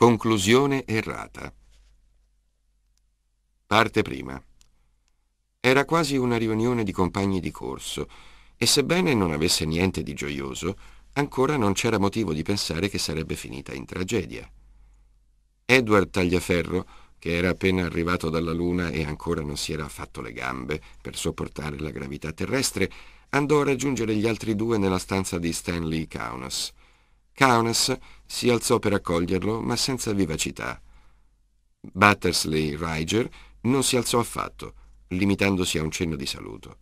Conclusione errata. Parte prima. Era quasi una riunione di compagni di corso e sebbene non avesse niente di gioioso, ancora non c'era motivo di pensare che sarebbe finita in tragedia. Edward Tagliaferro, che era appena arrivato dalla Luna e ancora non si era fatto le gambe per sopportare la gravità terrestre, andò a raggiungere gli altri due nella stanza di Stanley Kaunas. Kaunas si alzò per accoglierlo, ma senza vivacità. Battersley Riger non si alzò affatto, limitandosi a un cenno di saluto.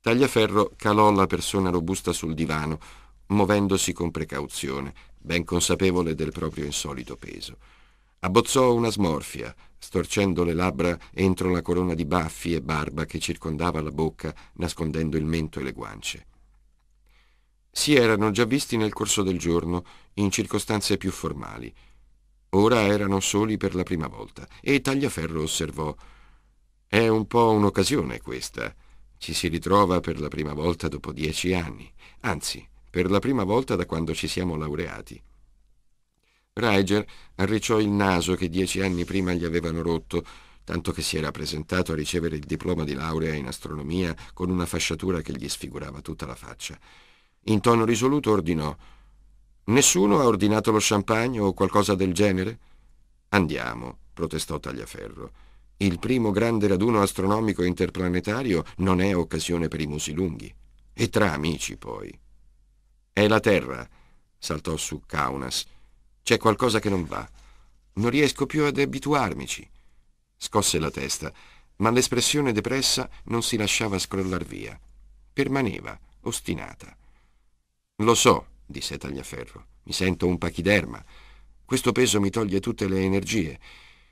Tagliaferro calò la persona robusta sul divano, muovendosi con precauzione, ben consapevole del proprio insolito peso. Abbozzò una smorfia, storcendo le labbra entro la corona di baffi e barba che circondava la bocca, nascondendo il mento e le guance. Si erano già visti nel corso del giorno in circostanze più formali. Ora erano soli per la prima volta e Tagliaferro osservò È un po' un'occasione questa. Ci si ritrova per la prima volta dopo dieci anni, anzi, per la prima volta da quando ci siamo laureati. Reiger arricciò il naso che dieci anni prima gli avevano rotto, tanto che si era presentato a ricevere il diploma di laurea in astronomia con una fasciatura che gli sfigurava tutta la faccia. In tono risoluto ordinò Nessuno ha ordinato lo champagne o qualcosa del genere? Andiamo, protestò Tagliaferro. Il primo grande raduno astronomico interplanetario non è occasione per i musi lunghi. E tra amici, poi. È la Terra, saltò su Kaunas. C'è qualcosa che non va. Non riesco più ad abituarmici. Scosse la testa, ma l'espressione depressa non si lasciava scrollar via. Permaneva, ostinata. Lo so, disse Tagliaferro. Mi sento un pachiderma. Questo peso mi toglie tutte le energie.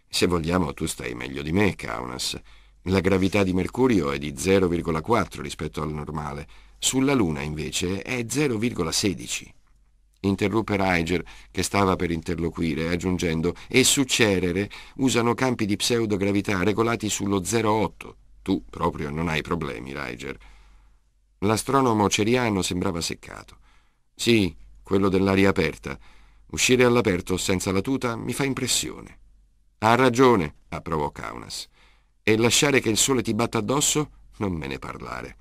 Se vogliamo, tu stai meglio di me, Kaunas. La gravità di Mercurio è di 0,4 rispetto al normale. Sulla Luna, invece, è 0,16. Interruppe Reiger, che stava per interloquire, aggiungendo, e su Cerere usano campi di pseudogravità regolati sullo 0,8. Tu proprio non hai problemi, Reiger. L'astronomo ceriano sembrava seccato. Sì, quello dell'aria aperta. Uscire all'aperto senza la tuta mi fa impressione. Ha ragione, approvò Kaunas. E lasciare che il sole ti batta addosso? Non me ne parlare.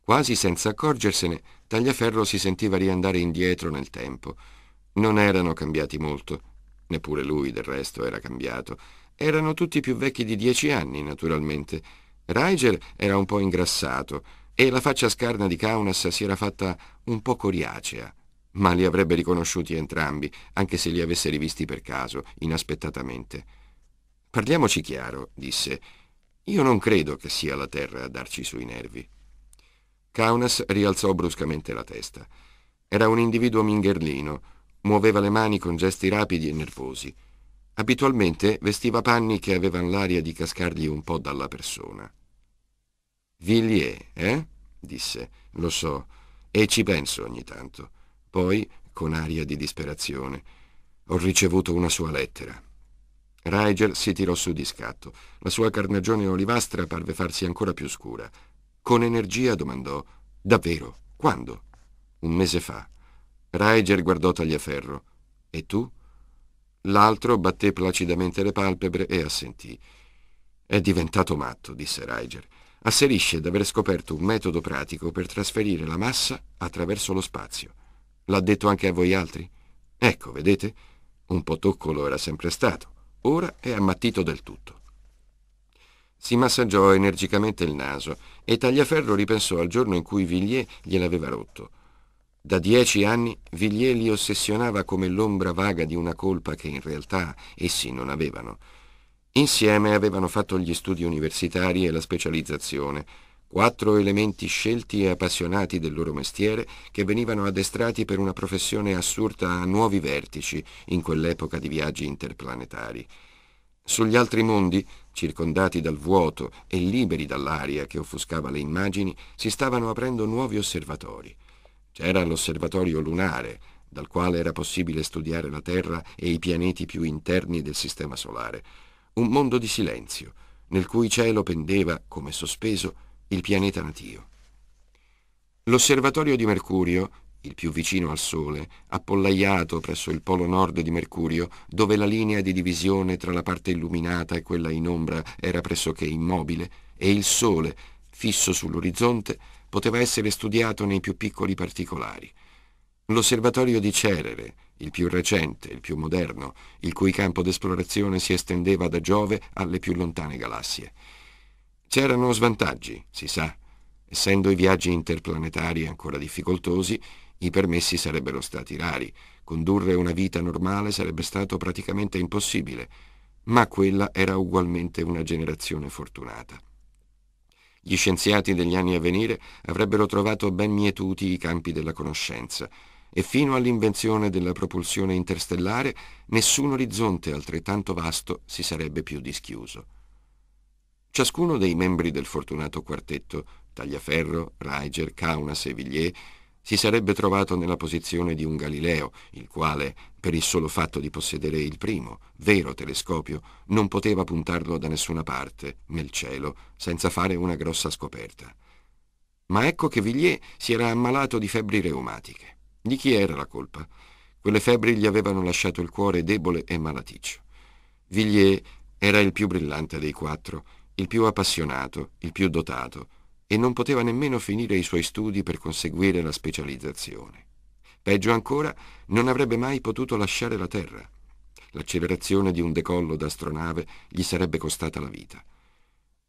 Quasi senza accorgersene, Tagliaferro si sentiva riandare indietro nel tempo. Non erano cambiati molto, neppure lui del resto era cambiato. Erano tutti più vecchi di dieci anni, naturalmente. Rigel era un po' ingrassato, e la faccia scarna di Kaunas si era fatta un po' coriacea, ma li avrebbe riconosciuti entrambi, anche se li avesse rivisti per caso, inaspettatamente. Parliamoci chiaro, disse. Io non credo che sia la terra a darci sui nervi. Kaunas rialzò bruscamente la testa. Era un individuo mingherlino, muoveva le mani con gesti rapidi e nervosi. Abitualmente vestiva panni che avevano l'aria di cascargli un po' dalla persona. Villiers, eh? disse. Lo so, e ci penso ogni tanto. Poi, con aria di disperazione, ho ricevuto una sua lettera. Rigel si tirò su di scatto. La sua carnagione olivastra parve farsi ancora più scura. Con energia domandò: Davvero? Quando? Un mese fa. Rigel guardò Tagliaferro. E tu? L'altro batté placidamente le palpebre e assentì. È diventato matto, disse Rigel asserisce di aver scoperto un metodo pratico per trasferire la massa attraverso lo spazio. L'ha detto anche a voi altri? Ecco, vedete? Un po' toccolo era sempre stato, ora è ammattito del tutto. Si massaggiò energicamente il naso e Tagliaferro ripensò al giorno in cui Villiers gliel'aveva rotto. Da dieci anni Villiers li ossessionava come l'ombra vaga di una colpa che in realtà essi non avevano. Insieme avevano fatto gli studi universitari e la specializzazione, quattro elementi scelti e appassionati del loro mestiere che venivano addestrati per una professione assurda a nuovi vertici in quell'epoca di viaggi interplanetari. Sugli altri mondi, circondati dal vuoto e liberi dall'aria che offuscava le immagini, si stavano aprendo nuovi osservatori. C'era l'osservatorio lunare, dal quale era possibile studiare la Terra e i pianeti più interni del Sistema Solare un mondo di silenzio, nel cui cielo pendeva, come sospeso, il pianeta natio. L'osservatorio di Mercurio, il più vicino al Sole, appollaiato presso il polo nord di Mercurio, dove la linea di divisione tra la parte illuminata e quella in ombra era pressoché immobile, e il Sole, fisso sull'orizzonte, poteva essere studiato nei più piccoli particolari. L'osservatorio di Cerere, il più recente, il più moderno, il cui campo d'esplorazione si estendeva da Giove alle più lontane galassie. C'erano svantaggi, si sa. Essendo i viaggi interplanetari ancora difficoltosi, i permessi sarebbero stati rari, condurre una vita normale sarebbe stato praticamente impossibile, ma quella era ugualmente una generazione fortunata. Gli scienziati degli anni a venire avrebbero trovato ben mietuti i campi della conoscenza, e fino all'invenzione della propulsione interstellare nessun orizzonte altrettanto vasto si sarebbe più dischiuso. Ciascuno dei membri del fortunato quartetto, Tagliaferro, Reiger, Kaunas e Villiers, si sarebbe trovato nella posizione di un Galileo, il quale, per il solo fatto di possedere il primo, vero telescopio, non poteva puntarlo da nessuna parte, nel cielo, senza fare una grossa scoperta. Ma ecco che Villiers si era ammalato di febbri reumatiche. Di chi era la colpa? Quelle febbri gli avevano lasciato il cuore debole e malaticcio. Villiers era il più brillante dei quattro, il più appassionato, il più dotato, e non poteva nemmeno finire i suoi studi per conseguire la specializzazione. Peggio ancora, non avrebbe mai potuto lasciare la Terra. L'accelerazione di un decollo d'astronave gli sarebbe costata la vita.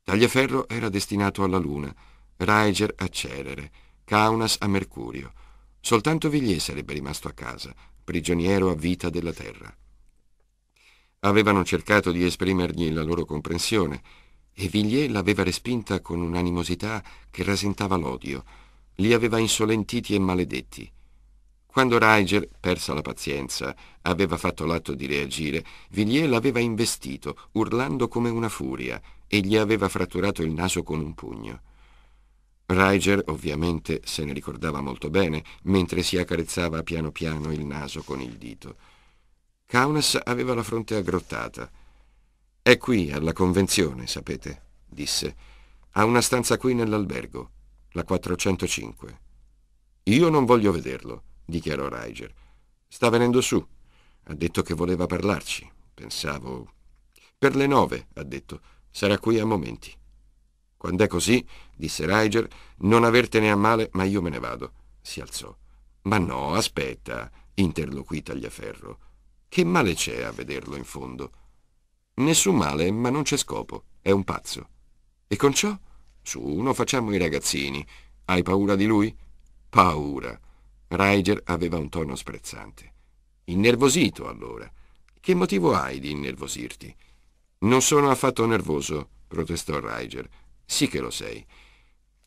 Tagliaferro era destinato alla Luna, Riger a Cerere, Kaunas a Mercurio, Soltanto Villiers sarebbe rimasto a casa, prigioniero a vita della terra. Avevano cercato di esprimergli la loro comprensione e Villiers l'aveva respinta con un'animosità che rasentava l'odio, li aveva insolentiti e maledetti. Quando Reiger, persa la pazienza, aveva fatto l'atto di reagire, Villiers l'aveva investito, urlando come una furia, e gli aveva fratturato il naso con un pugno. Riger ovviamente se ne ricordava molto bene, mentre si accarezzava piano piano il naso con il dito. Kaunas aveva la fronte aggrottata. È qui, alla convenzione, sapete, disse. Ha una stanza qui nell'albergo, la 405. Io non voglio vederlo, dichiarò Riger. Sta venendo su. Ha detto che voleva parlarci. Pensavo... Per le nove, ha detto. Sarà qui a momenti. Quando è così, disse Riger, non avertene a male, ma io me ne vado. Si alzò. Ma no, aspetta, interloquì Tagliaferro. Che male c'è a vederlo in fondo? Nessun male, ma non c'è scopo. È un pazzo. E con ciò? Su, uno facciamo i ragazzini. Hai paura di lui? Paura. Riger aveva un tono sprezzante. Innervosito, allora. Che motivo hai di innervosirti? Non sono affatto nervoso, protestò Riger. Sì che lo sei.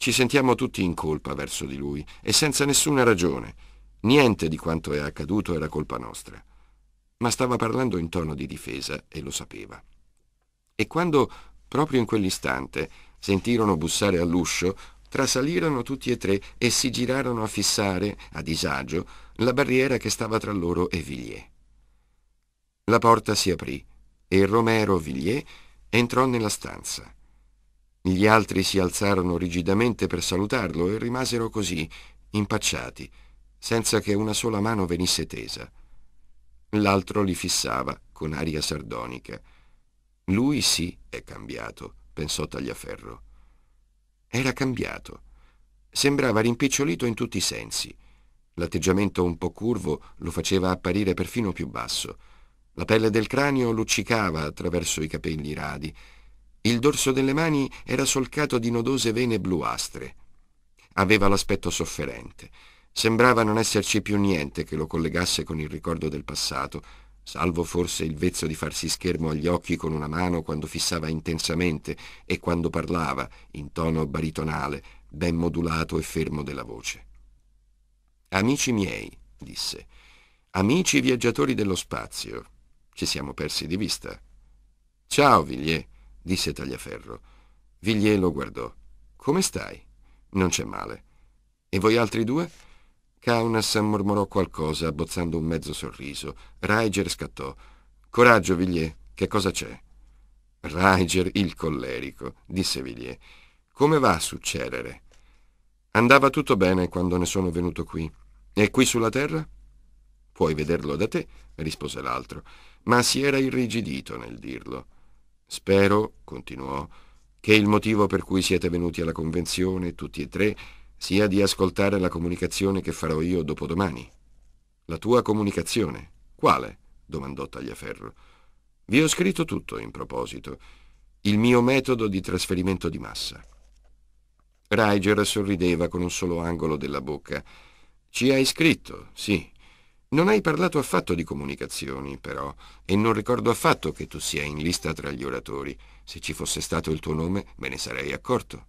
Ci sentiamo tutti in colpa verso di lui e senza nessuna ragione. Niente di quanto è accaduto era colpa nostra. Ma stava parlando in tono di difesa e lo sapeva. E quando, proprio in quell'istante, sentirono bussare all'uscio, trasalirono tutti e tre e si girarono a fissare, a disagio, la barriera che stava tra loro e Villiers. La porta si aprì e Romero Villiers entrò nella stanza. Gli altri si alzarono rigidamente per salutarlo e rimasero così, impacciati, senza che una sola mano venisse tesa. L'altro li fissava con aria sardonica. Lui sì è cambiato, pensò Tagliaferro. Era cambiato. Sembrava rimpicciolito in tutti i sensi. L'atteggiamento un po' curvo lo faceva apparire perfino più basso. La pelle del cranio luccicava attraverso i capelli radi il dorso delle mani era solcato di nodose vene bluastre. Aveva l'aspetto sofferente. Sembrava non esserci più niente che lo collegasse con il ricordo del passato, salvo forse il vezzo di farsi schermo agli occhi con una mano quando fissava intensamente e quando parlava, in tono baritonale, ben modulato e fermo della voce. Amici miei, disse, amici viaggiatori dello spazio, ci siamo persi di vista. Ciao, Viglie disse Tagliaferro. Villiers lo guardò. Come stai? Non c'è male. E voi altri due? Kaunas mormorò qualcosa, abbozzando un mezzo sorriso. Riger scattò. Coraggio, Villiers, che cosa c'è? Riger il collerico, disse Villiers. Come va a succedere? Andava tutto bene quando ne sono venuto qui. E qui sulla terra? Puoi vederlo da te, rispose l'altro, ma si era irrigidito nel dirlo. Spero, continuò, che il motivo per cui siete venuti alla convenzione, tutti e tre, sia di ascoltare la comunicazione che farò io dopodomani. La tua comunicazione? Quale? domandò Tagliaferro. Vi ho scritto tutto in proposito. Il mio metodo di trasferimento di massa. Reiger sorrideva con un solo angolo della bocca. Ci hai scritto, sì. Non hai parlato affatto di comunicazioni, però, e non ricordo affatto che tu sia in lista tra gli oratori. Se ci fosse stato il tuo nome, me ne sarei accorto.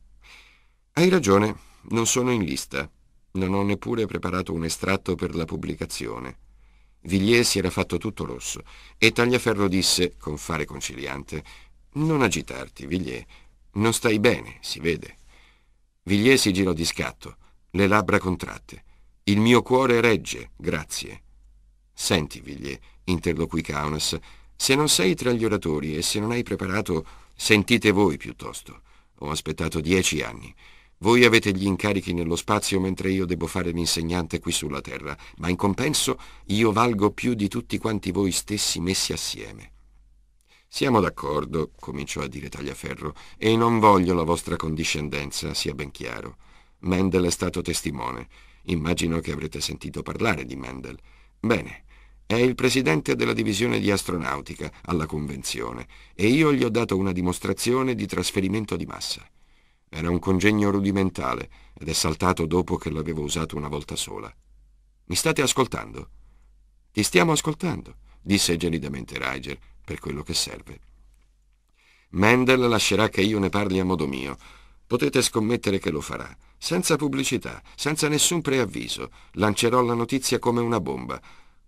Hai ragione, non sono in lista. Non ho neppure preparato un estratto per la pubblicazione. Villiers si era fatto tutto rosso e Tagliaferro disse, con fare conciliante, Non agitarti, Villiers. Non stai bene, si vede. Villiers si girò di scatto, le labbra contratte. Il mio cuore regge, grazie. Senti, Viglie, interloquì Kaunas, se non sei tra gli oratori e se non hai preparato, sentite voi piuttosto. Ho aspettato dieci anni. Voi avete gli incarichi nello spazio mentre io devo fare l'insegnante qui sulla Terra, ma in compenso io valgo più di tutti quanti voi stessi messi assieme. Siamo d'accordo, cominciò a dire Tagliaferro, e non voglio la vostra condiscendenza, sia ben chiaro. Mendel è stato testimone. Immagino che avrete sentito parlare di Mendel. Bene, è il presidente della divisione di astronautica alla convenzione e io gli ho dato una dimostrazione di trasferimento di massa. Era un congegno rudimentale ed è saltato dopo che l'avevo usato una volta sola. Mi state ascoltando? Ti stiamo ascoltando, disse gelidamente Riger, per quello che serve. Mendel lascerà che io ne parli a modo mio. Potete scommettere che lo farà. Senza pubblicità, senza nessun preavviso, lancerò la notizia come una bomba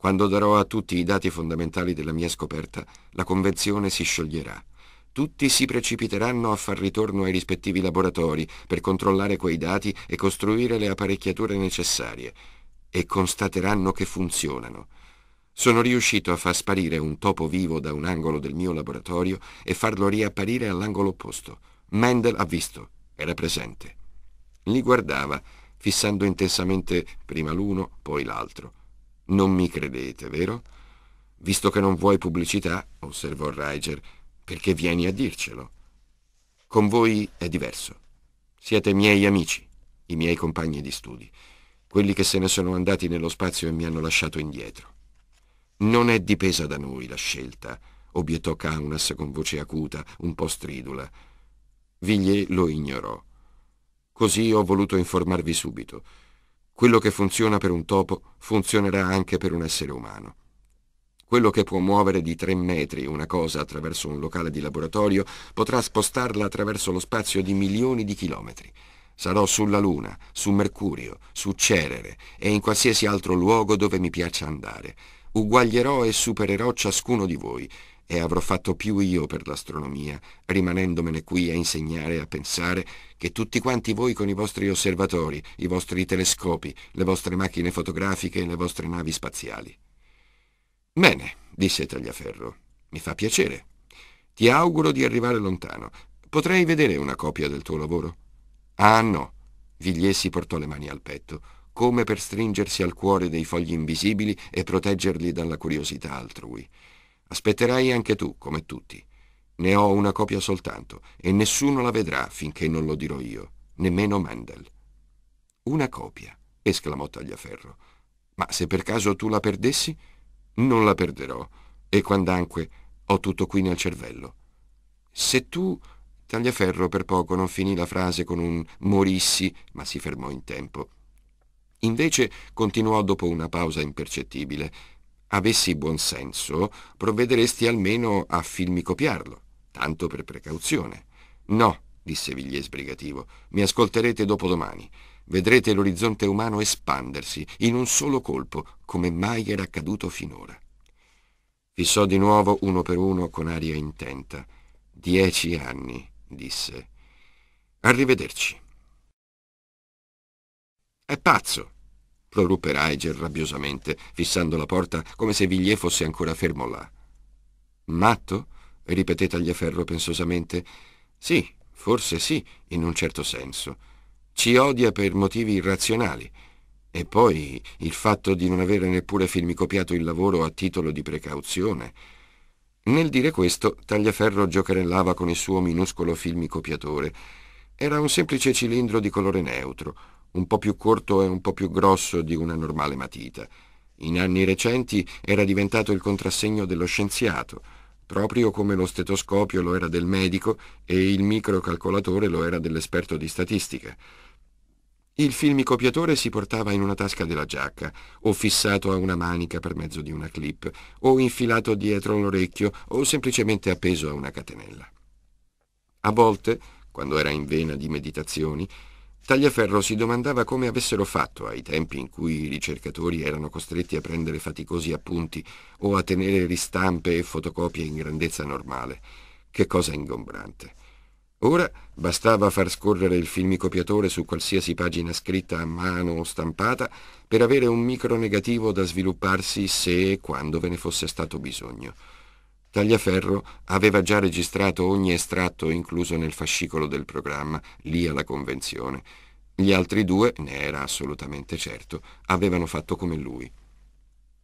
quando darò a tutti i dati fondamentali della mia scoperta, la convenzione si scioglierà. Tutti si precipiteranno a far ritorno ai rispettivi laboratori per controllare quei dati e costruire le apparecchiature necessarie e constateranno che funzionano. Sono riuscito a far sparire un topo vivo da un angolo del mio laboratorio e farlo riapparire all'angolo opposto. Mendel ha visto, era presente. Li guardava, fissando intensamente prima l'uno, poi l'altro. Non mi credete, vero? Visto che non vuoi pubblicità, osservò Reiger, perché vieni a dircelo. Con voi è diverso. Siete miei amici, i miei compagni di studi, quelli che se ne sono andati nello spazio e mi hanno lasciato indietro. Non è dipesa da noi la scelta, obiettò Kaunas con voce acuta, un po' stridula. Viglie lo ignorò. Così ho voluto informarvi subito quello che funziona per un topo funzionerà anche per un essere umano. Quello che può muovere di tre metri una cosa attraverso un locale di laboratorio potrà spostarla attraverso lo spazio di milioni di chilometri. Sarò sulla Luna, su Mercurio, su Cerere e in qualsiasi altro luogo dove mi piaccia andare. Uguaglierò e supererò ciascuno di voi e avrò fatto più io per l'astronomia, rimanendomene qui a insegnare e a pensare, che tutti quanti voi con i vostri osservatori, i vostri telescopi, le vostre macchine fotografiche e le vostre navi spaziali. Bene, disse Tagliaferro, mi fa piacere. Ti auguro di arrivare lontano. Potrei vedere una copia del tuo lavoro? Ah no. Vigliesi portò le mani al petto, come per stringersi al cuore dei fogli invisibili e proteggerli dalla curiosità altrui. Aspetterai anche tu, come tutti. Ne ho una copia soltanto e nessuno la vedrà finché non lo dirò io, nemmeno Mandel. Una copia, esclamò Tagliaferro. Ma se per caso tu la perdessi, non la perderò. E quand'anque ho tutto qui nel cervello. Se tu... Tagliaferro per poco non finì la frase con un morissi, ma si fermò in tempo. Invece continuò dopo una pausa impercettibile avessi buon senso, provvederesti almeno a copiarlo, tanto per precauzione. No, disse Viglie sbrigativo, mi ascolterete dopodomani. Vedrete l'orizzonte umano espandersi in un solo colpo, come mai era accaduto finora. Fissò di nuovo uno per uno con aria intenta. Dieci anni, disse. Arrivederci. È pazzo, proruppe Rigel rabbiosamente, fissando la porta come se Villiers fosse ancora fermo là. Matto? ripeté Tagliaferro pensosamente. Sì, forse sì, in un certo senso. Ci odia per motivi irrazionali. E poi il fatto di non avere neppure filmicopiato il lavoro a titolo di precauzione. Nel dire questo, Tagliaferro giocherellava con il suo minuscolo filmicopiatore. Era un semplice cilindro di colore neutro un po' più corto e un po' più grosso di una normale matita. In anni recenti era diventato il contrassegno dello scienziato, proprio come lo stetoscopio lo era del medico e il microcalcolatore lo era dell'esperto di statistica. Il filmicopiatore si portava in una tasca della giacca, o fissato a una manica per mezzo di una clip, o infilato dietro l'orecchio, o semplicemente appeso a una catenella. A volte, quando era in vena di meditazioni, Tagliaferro si domandava come avessero fatto ai tempi in cui i ricercatori erano costretti a prendere faticosi appunti o a tenere ristampe e fotocopie in grandezza normale. Che cosa ingombrante. Ora bastava far scorrere il filmicopiatore su qualsiasi pagina scritta a mano o stampata per avere un micro negativo da svilupparsi se e quando ve ne fosse stato bisogno. Tagliaferro aveva già registrato ogni estratto incluso nel fascicolo del programma, lì alla convenzione. Gli altri due, ne era assolutamente certo, avevano fatto come lui.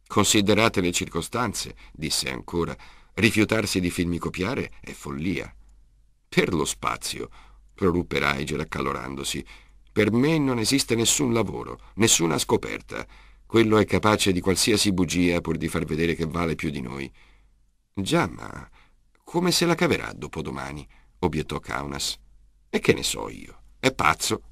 Considerate le circostanze, disse ancora, rifiutarsi di filmi copiare è follia. Per lo spazio, proruppe Rigel accalorandosi, per me non esiste nessun lavoro, nessuna scoperta. Quello è capace di qualsiasi bugia pur di far vedere che vale più di noi. Già, ma come se la caverà dopodomani? obiettò Kaunas. E che ne so io? È pazzo.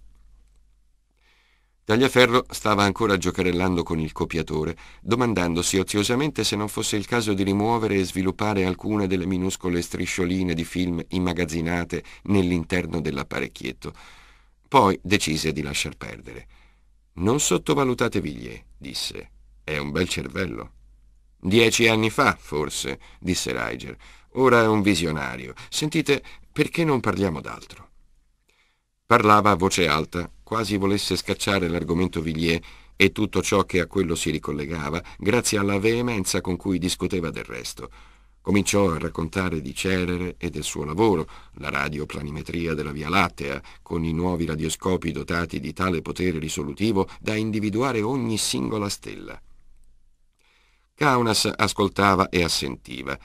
Tagliaferro stava ancora giocherellando con il copiatore, domandandosi oziosamente se non fosse il caso di rimuovere e sviluppare alcune delle minuscole striscioline di film immagazzinate nell'interno dell'apparecchietto. Poi decise di lasciar perdere. Non sottovalutate Viglie, disse. È un bel cervello. Dieci anni fa, forse, disse Riger. Ora è un visionario. Sentite, perché non parliamo d'altro? Parlava a voce alta, quasi volesse scacciare l'argomento Villiers e tutto ciò che a quello si ricollegava, grazie alla veemenza con cui discuteva del resto. Cominciò a raccontare di Cerere e del suo lavoro, la radioplanimetria della Via Lattea, con i nuovi radioscopi dotati di tale potere risolutivo da individuare ogni singola stella. Kaunas ascoltava e assentiva.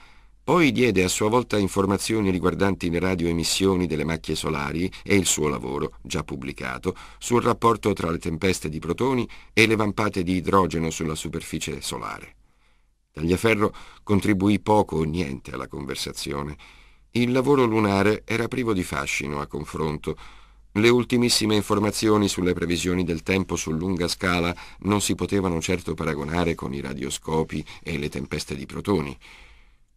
Poi diede a sua volta informazioni riguardanti le radioemissioni delle macchie solari e il suo lavoro, già pubblicato, sul rapporto tra le tempeste di protoni e le vampate di idrogeno sulla superficie solare. Tagliaferro contribuì poco o niente alla conversazione. Il lavoro lunare era privo di fascino a confronto, le ultimissime informazioni sulle previsioni del tempo su lunga scala non si potevano certo paragonare con i radioscopi e le tempeste di protoni.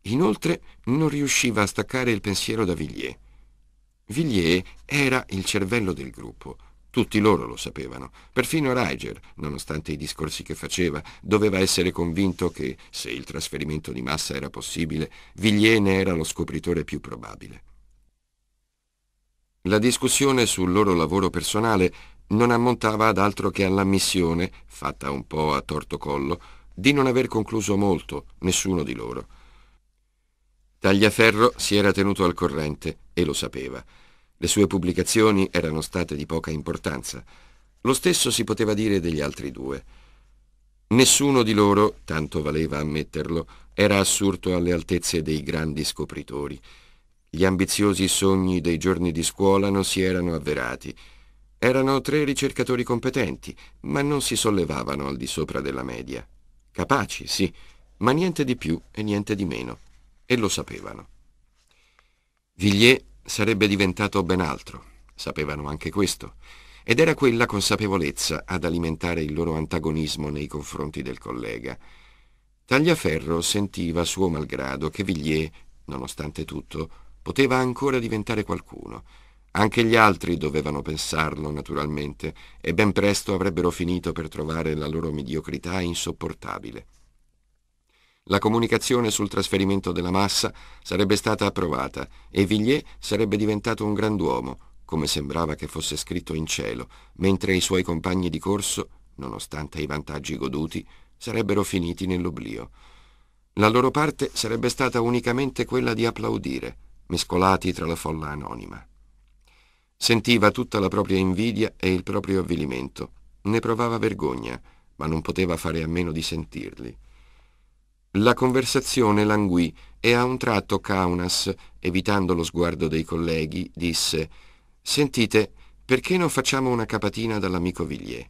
Inoltre non riusciva a staccare il pensiero da Villiers. Villiers era il cervello del gruppo. Tutti loro lo sapevano. Perfino Reiger, nonostante i discorsi che faceva, doveva essere convinto che, se il trasferimento di massa era possibile, Villiers ne era lo scopritore più probabile. La discussione sul loro lavoro personale non ammontava ad altro che all'ammissione, fatta un po' a torto collo, di non aver concluso molto nessuno di loro. Tagliaferro si era tenuto al corrente e lo sapeva. Le sue pubblicazioni erano state di poca importanza. Lo stesso si poteva dire degli altri due. Nessuno di loro, tanto valeva ammetterlo, era assurdo alle altezze dei grandi scopritori. Gli ambiziosi sogni dei giorni di scuola non si erano avverati. Erano tre ricercatori competenti, ma non si sollevavano al di sopra della media. Capaci, sì, ma niente di più e niente di meno. E lo sapevano. Villiers sarebbe diventato ben altro, sapevano anche questo, ed era quella consapevolezza ad alimentare il loro antagonismo nei confronti del collega. Tagliaferro sentiva suo malgrado che Villiers, nonostante tutto, Poteva ancora diventare qualcuno. Anche gli altri dovevano pensarlo, naturalmente, e ben presto avrebbero finito per trovare la loro mediocrità insopportabile. La comunicazione sul trasferimento della massa sarebbe stata approvata e Villiers sarebbe diventato un grand'uomo, come sembrava che fosse scritto in cielo, mentre i suoi compagni di corso, nonostante i vantaggi goduti, sarebbero finiti nell'oblio. La loro parte sarebbe stata unicamente quella di applaudire mescolati tra la folla anonima. Sentiva tutta la propria invidia e il proprio avvilimento. Ne provava vergogna, ma non poteva fare a meno di sentirli. La conversazione languì e a un tratto Kaunas, evitando lo sguardo dei colleghi, disse «Sentite, perché non facciamo una capatina dall'amico Villiers?»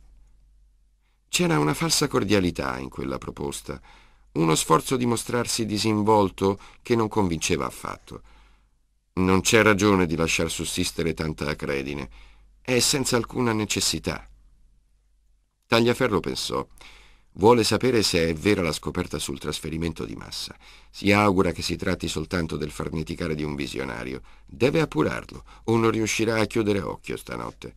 C'era una falsa cordialità in quella proposta, uno sforzo di mostrarsi disinvolto che non convinceva affatto. Non c'è ragione di lasciar sussistere tanta acredine. È senza alcuna necessità. Tagliaferro pensò. Vuole sapere se è vera la scoperta sul trasferimento di massa. Si augura che si tratti soltanto del farneticare di un visionario. Deve appurarlo o non riuscirà a chiudere occhio stanotte.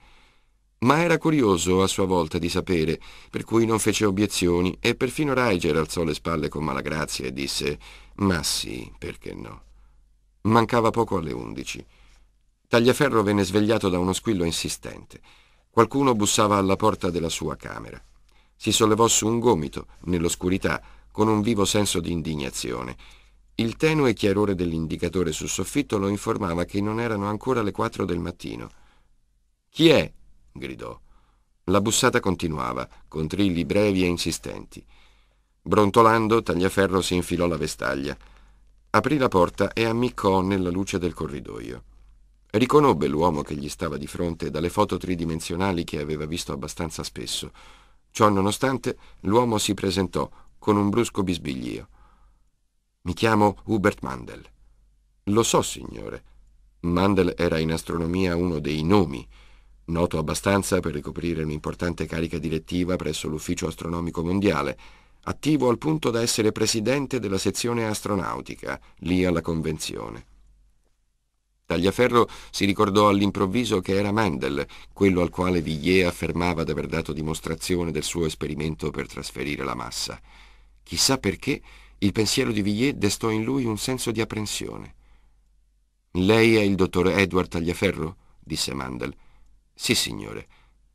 Ma era curioso a sua volta di sapere, per cui non fece obiezioni e perfino Reiger alzò le spalle con malagrazia e disse «Ma sì, perché no?». Mancava poco alle undici. Tagliaferro venne svegliato da uno squillo insistente. Qualcuno bussava alla porta della sua camera. Si sollevò su un gomito, nell'oscurità, con un vivo senso di indignazione. Il tenue chiarore dell'indicatore sul soffitto lo informava che non erano ancora le quattro del mattino. Chi è? gridò. La bussata continuava, con trilli brevi e insistenti. Brontolando, Tagliaferro si infilò la vestaglia aprì la porta e ammiccò nella luce del corridoio. Riconobbe l'uomo che gli stava di fronte dalle foto tridimensionali che aveva visto abbastanza spesso. Ciò nonostante, l'uomo si presentò con un brusco bisbiglio. Mi chiamo Hubert Mandel. Lo so, signore. Mandel era in astronomia uno dei nomi, noto abbastanza per ricoprire un'importante carica direttiva presso l'Ufficio Astronomico Mondiale, attivo al punto da essere presidente della sezione astronautica, lì alla convenzione. Tagliaferro si ricordò all'improvviso che era Mendel, quello al quale Villiers affermava d'aver dato dimostrazione del suo esperimento per trasferire la massa. Chissà perché il pensiero di Villiers destò in lui un senso di apprensione. Lei è il dottor Edward Tagliaferro? disse Mandel. Sì, signore.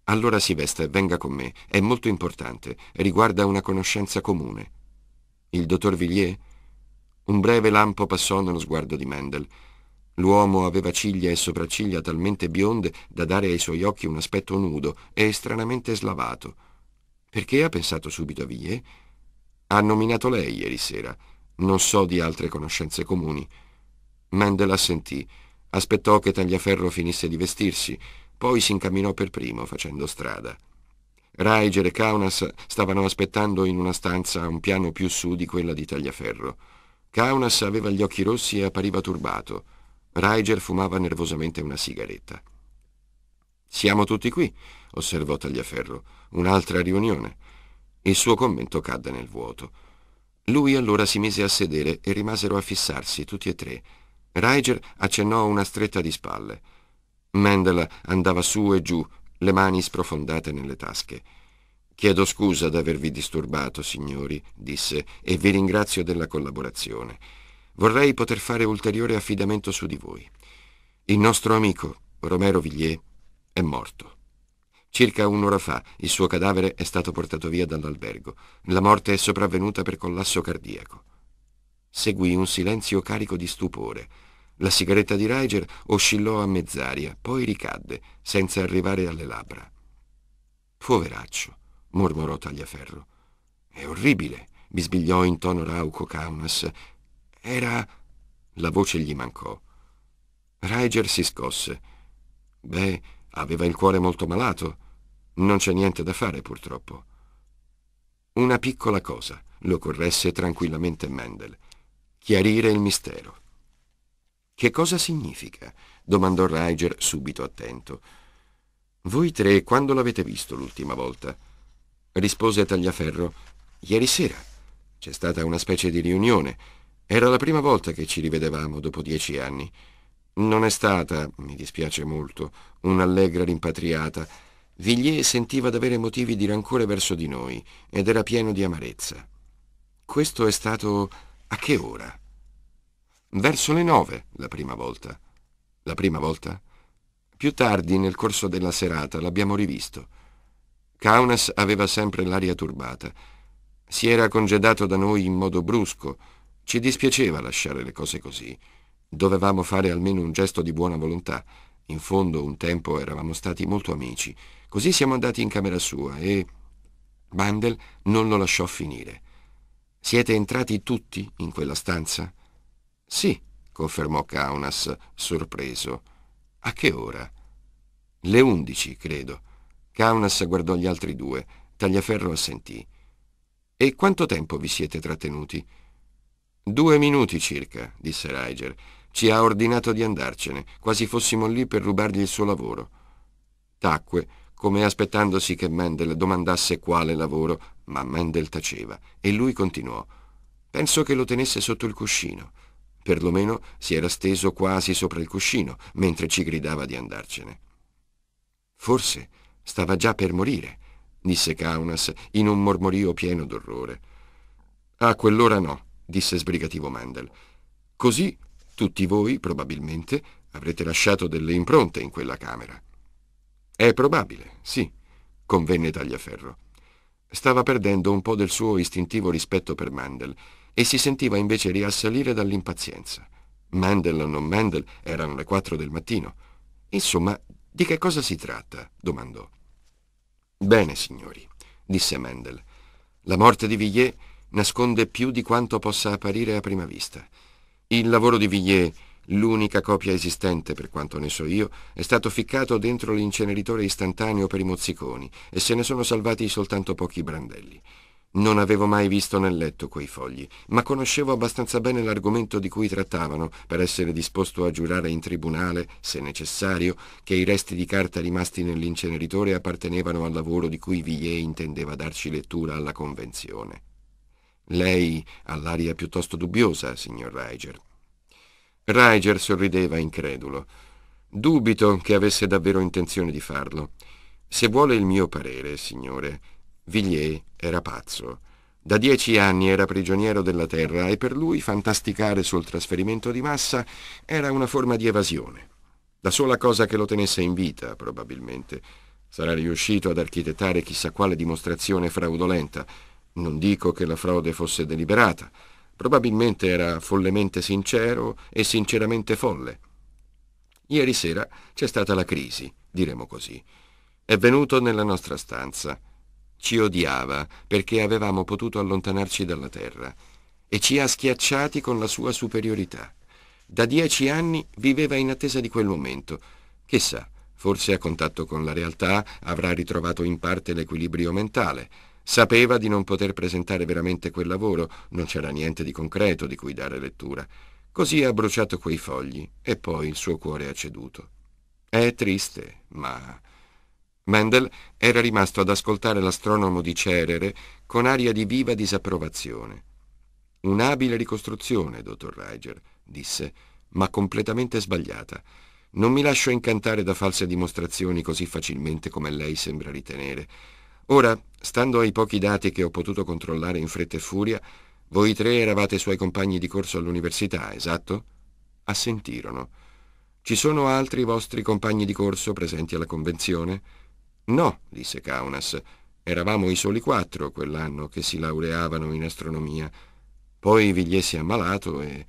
Allora si vesta, venga con me, è molto importante, riguarda una conoscenza comune. Il dottor Villiers? Un breve lampo passò nello sguardo di Mendel. L'uomo aveva ciglia e sopracciglia talmente bionde da dare ai suoi occhi un aspetto nudo e stranamente slavato. Perché ha pensato subito a Villiers? Ha nominato lei ieri sera. Non so di altre conoscenze comuni. Mendel assentì. Aspettò che Tagliaferro finisse di vestirsi. Poi si incamminò per primo, facendo strada. Raiger e Kaunas stavano aspettando in una stanza un piano più su di quella di Tagliaferro. Kaunas aveva gli occhi rossi e appariva turbato. Raiger fumava nervosamente una sigaretta. Siamo tutti qui, osservò Tagliaferro. Un'altra riunione. Il suo commento cadde nel vuoto. Lui allora si mise a sedere e rimasero a fissarsi tutti e tre. Reiger accennò una stretta di spalle. Mendel andava su e giù, le mani sprofondate nelle tasche. Chiedo scusa d'avervi disturbato, signori, disse, e vi ringrazio della collaborazione. Vorrei poter fare ulteriore affidamento su di voi. Il nostro amico, Romero Villiers, è morto. Circa un'ora fa il suo cadavere è stato portato via dall'albergo. La morte è sopravvenuta per collasso cardiaco. Seguì un silenzio carico di stupore. La sigaretta di Reiger oscillò a mezz'aria, poi ricadde, senza arrivare alle labbra. Poveraccio, mormorò Tagliaferro. È orribile, bisbigliò in tono rauco Kaunas. Era... La voce gli mancò. Reiger si scosse. Beh, aveva il cuore molto malato. Non c'è niente da fare, purtroppo. Una piccola cosa, lo corresse tranquillamente Mendel. Chiarire il mistero. Che cosa significa? domandò Ryger subito attento. Voi tre quando l'avete visto l'ultima volta? rispose Tagliaferro. Ieri sera. C'è stata una specie di riunione. Era la prima volta che ci rivedevamo dopo dieci anni. Non è stata, mi dispiace molto, un'allegra rimpatriata. Villiers sentiva d'avere motivi di rancore verso di noi ed era pieno di amarezza. Questo è stato a che ora? verso le nove la prima volta. La prima volta? Più tardi, nel corso della serata, l'abbiamo rivisto. Kaunas aveva sempre l'aria turbata. Si era congedato da noi in modo brusco. Ci dispiaceva lasciare le cose così. Dovevamo fare almeno un gesto di buona volontà. In fondo, un tempo eravamo stati molto amici. Così siamo andati in camera sua e... Bandel non lo lasciò finire. Siete entrati tutti in quella stanza? Sì, confermò Kaunas, sorpreso. A che ora? Le undici, credo. Kaunas guardò gli altri due. Tagliaferro assentì. E quanto tempo vi siete trattenuti? Due minuti circa, disse Reiger. Ci ha ordinato di andarcene, quasi fossimo lì per rubargli il suo lavoro. Tacque, come aspettandosi che Mendel domandasse quale lavoro, ma Mendel taceva e lui continuò. Penso che lo tenesse sotto il cuscino perlomeno si era steso quasi sopra il cuscino, mentre ci gridava di andarcene. Forse stava già per morire, disse Kaunas in un mormorio pieno d'orrore. A quell'ora no, disse sbrigativo Mandel. Così tutti voi, probabilmente, avrete lasciato delle impronte in quella camera. È probabile, sì, convenne Tagliaferro. Stava perdendo un po' del suo istintivo rispetto per Mandel e si sentiva invece riassalire dall'impazienza. Mendel o non Mendel erano le quattro del mattino. Insomma, di che cosa si tratta? domandò. Bene, signori, disse Mendel. La morte di Villiers nasconde più di quanto possa apparire a prima vista. Il lavoro di Villiers, l'unica copia esistente per quanto ne so io, è stato ficcato dentro l'inceneritore istantaneo per i mozziconi e se ne sono salvati soltanto pochi brandelli. Non avevo mai visto nel letto quei fogli, ma conoscevo abbastanza bene l'argomento di cui trattavano per essere disposto a giurare in tribunale, se necessario, che i resti di carta rimasti nell'inceneritore appartenevano al lavoro di cui Villiers intendeva darci lettura alla convenzione. Lei ha l'aria piuttosto dubbiosa, signor Reiger. Reiger sorrideva incredulo. Dubito che avesse davvero intenzione di farlo. Se vuole il mio parere, signore, Villiers era pazzo. Da dieci anni era prigioniero della terra e per lui fantasticare sul trasferimento di massa era una forma di evasione. La sola cosa che lo tenesse in vita, probabilmente. Sarà riuscito ad architettare chissà quale dimostrazione fraudolenta. Non dico che la frode fosse deliberata. Probabilmente era follemente sincero e sinceramente folle. Ieri sera c'è stata la crisi, diremo così. È venuto nella nostra stanza ci odiava perché avevamo potuto allontanarci dalla Terra e ci ha schiacciati con la sua superiorità. Da dieci anni viveva in attesa di quel momento. Chissà, forse a contatto con la realtà avrà ritrovato in parte l'equilibrio mentale. Sapeva di non poter presentare veramente quel lavoro, non c'era niente di concreto di cui dare lettura. Così ha bruciato quei fogli e poi il suo cuore ha ceduto. È triste, ma Mendel era rimasto ad ascoltare l'astronomo di Cerere con aria di viva disapprovazione. Un'abile ricostruzione, dottor Reiger, disse, ma completamente sbagliata. Non mi lascio incantare da false dimostrazioni così facilmente come lei sembra ritenere. Ora, stando ai pochi dati che ho potuto controllare in fretta e furia, voi tre eravate suoi compagni di corso all'università, esatto? Assentirono. Ci sono altri vostri compagni di corso presenti alla convenzione? No, disse Kaunas. Eravamo i soli quattro quell'anno che si laureavano in astronomia. Poi Vigliesi è ammalato e...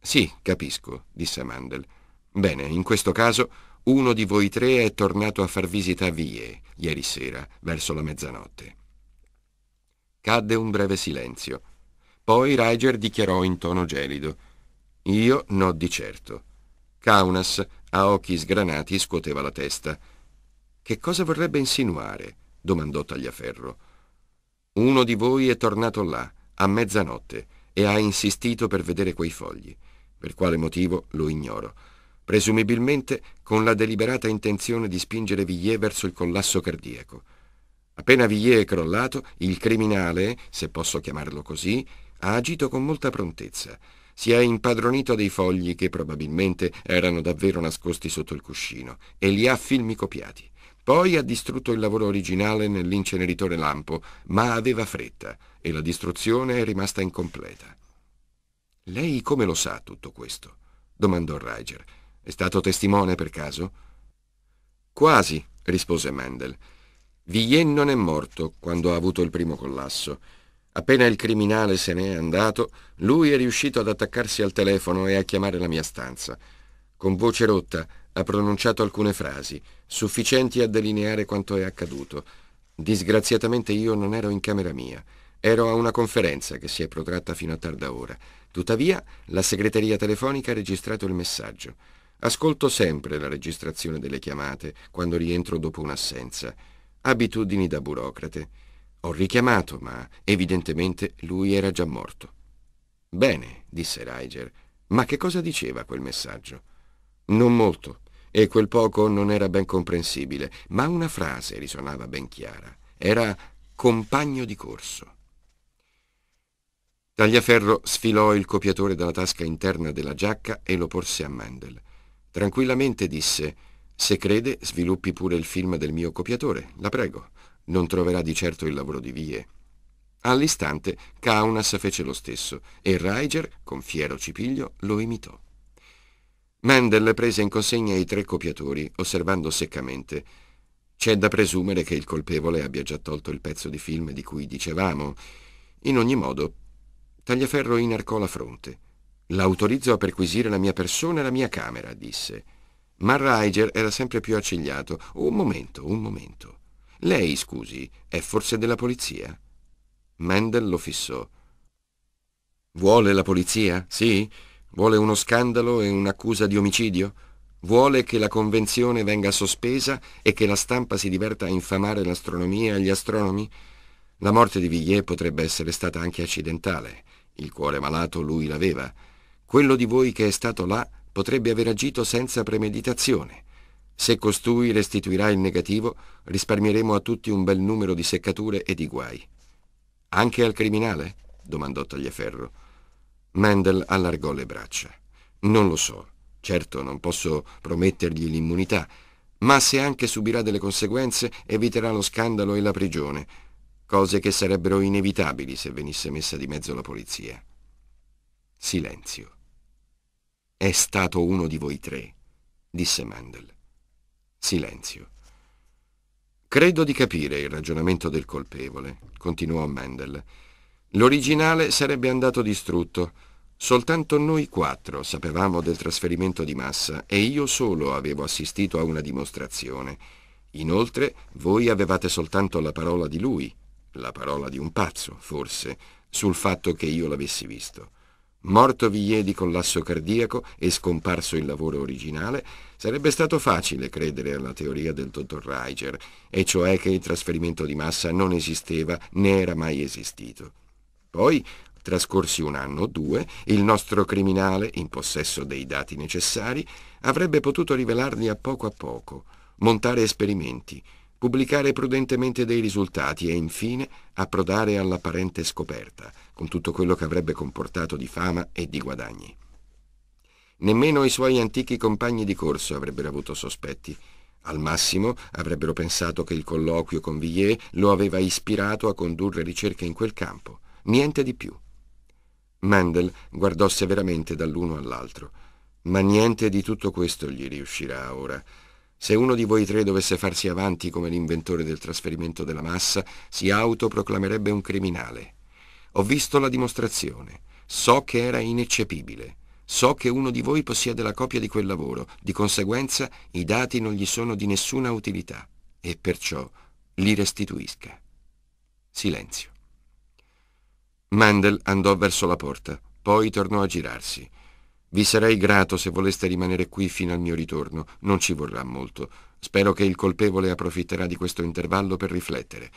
Sì, capisco, disse Mandel. Bene, in questo caso uno di voi tre è tornato a far visita a Vie ieri sera, verso la mezzanotte. Cadde un breve silenzio. Poi Riger dichiarò in tono gelido. Io no di certo. Kaunas, a occhi sgranati, scuoteva la testa. Che cosa vorrebbe insinuare? domandò Tagliaferro. Uno di voi è tornato là, a mezzanotte, e ha insistito per vedere quei fogli. Per quale motivo lo ignoro. Presumibilmente con la deliberata intenzione di spingere Villiers verso il collasso cardiaco. Appena Villiers è crollato, il criminale, se posso chiamarlo così, ha agito con molta prontezza. Si è impadronito dei fogli che probabilmente erano davvero nascosti sotto il cuscino e li ha filmicopiati. Poi ha distrutto il lavoro originale nell'inceneritore lampo, ma aveva fretta e la distruzione è rimasta incompleta. Lei come lo sa tutto questo? domandò Reiger. È stato testimone per caso? Quasi, rispose Mendel. Villén non è morto quando ha avuto il primo collasso. Appena il criminale se n'è andato, lui è riuscito ad attaccarsi al telefono e a chiamare la mia stanza. Con voce rotta ha pronunciato alcune frasi, sufficienti a delineare quanto è accaduto. Disgraziatamente io non ero in camera mia. Ero a una conferenza che si è protratta fino a tarda ora. Tuttavia, la segreteria telefonica ha registrato il messaggio. Ascolto sempre la registrazione delle chiamate quando rientro dopo un'assenza. Abitudini da burocrate. Ho richiamato, ma evidentemente lui era già morto. Bene, disse Reiger. Ma che cosa diceva quel messaggio? Non molto. E quel poco non era ben comprensibile, ma una frase risuonava ben chiara. Era compagno di corso. Tagliaferro sfilò il copiatore dalla tasca interna della giacca e lo porse a Mendel. Tranquillamente disse, se crede sviluppi pure il film del mio copiatore, la prego, non troverà di certo il lavoro di vie. All'istante Kaunas fece lo stesso e Reiger, con fiero cipiglio, lo imitò. Mendel prese in consegna i tre copiatori, osservando seccamente. C'è da presumere che il colpevole abbia già tolto il pezzo di film di cui dicevamo. In ogni modo, Tagliaferro inarcò la fronte. L'autorizzo a perquisire la mia persona e la mia camera, disse. Ma Reiger era sempre più accigliato. Un momento, un momento. Lei, scusi, è forse della polizia? Mendel lo fissò. Vuole la polizia? Sì? Vuole uno scandalo e un'accusa di omicidio? Vuole che la convenzione venga sospesa e che la stampa si diverta a infamare l'astronomia e gli astronomi? La morte di Villiers potrebbe essere stata anche accidentale. Il cuore malato lui l'aveva. Quello di voi che è stato là potrebbe aver agito senza premeditazione. Se costui restituirà il negativo, risparmieremo a tutti un bel numero di seccature e di guai. Anche al criminale? domandò Tagliaferro. Mendel allargò le braccia. Non lo so. Certo, non posso promettergli l'immunità, ma se anche subirà delle conseguenze, eviterà lo scandalo e la prigione, cose che sarebbero inevitabili se venisse messa di mezzo la polizia. Silenzio. È stato uno di voi tre, disse Mandel. Silenzio. Credo di capire il ragionamento del colpevole, continuò Mendel. L'originale sarebbe andato distrutto. Soltanto noi quattro sapevamo del trasferimento di massa e io solo avevo assistito a una dimostrazione. Inoltre, voi avevate soltanto la parola di lui, la parola di un pazzo, forse, sul fatto che io l'avessi visto. Morto Viglie di collasso cardiaco e scomparso il lavoro originale, sarebbe stato facile credere alla teoria del dottor Reiger, e cioè che il trasferimento di massa non esisteva né era mai esistito. Poi, trascorsi un anno o due, il nostro criminale, in possesso dei dati necessari, avrebbe potuto rivelarli a poco a poco, montare esperimenti, pubblicare prudentemente dei risultati e infine approdare all'apparente scoperta, con tutto quello che avrebbe comportato di fama e di guadagni. Nemmeno i suoi antichi compagni di corso avrebbero avuto sospetti. Al massimo avrebbero pensato che il colloquio con Villiers lo aveva ispirato a condurre ricerche in quel campo niente di più. Mendel guardò severamente dall'uno all'altro. Ma niente di tutto questo gli riuscirà ora. Se uno di voi tre dovesse farsi avanti come l'inventore del trasferimento della massa, si autoproclamerebbe un criminale. Ho visto la dimostrazione. So che era ineccepibile. So che uno di voi possiede la copia di quel lavoro, di conseguenza i dati non gli sono di nessuna utilità e perciò li restituisca. Silenzio. Mandel andò verso la porta, poi tornò a girarsi. Vi sarei grato se voleste rimanere qui fino al mio ritorno, non ci vorrà molto. Spero che il colpevole approfitterà di questo intervallo per riflettere.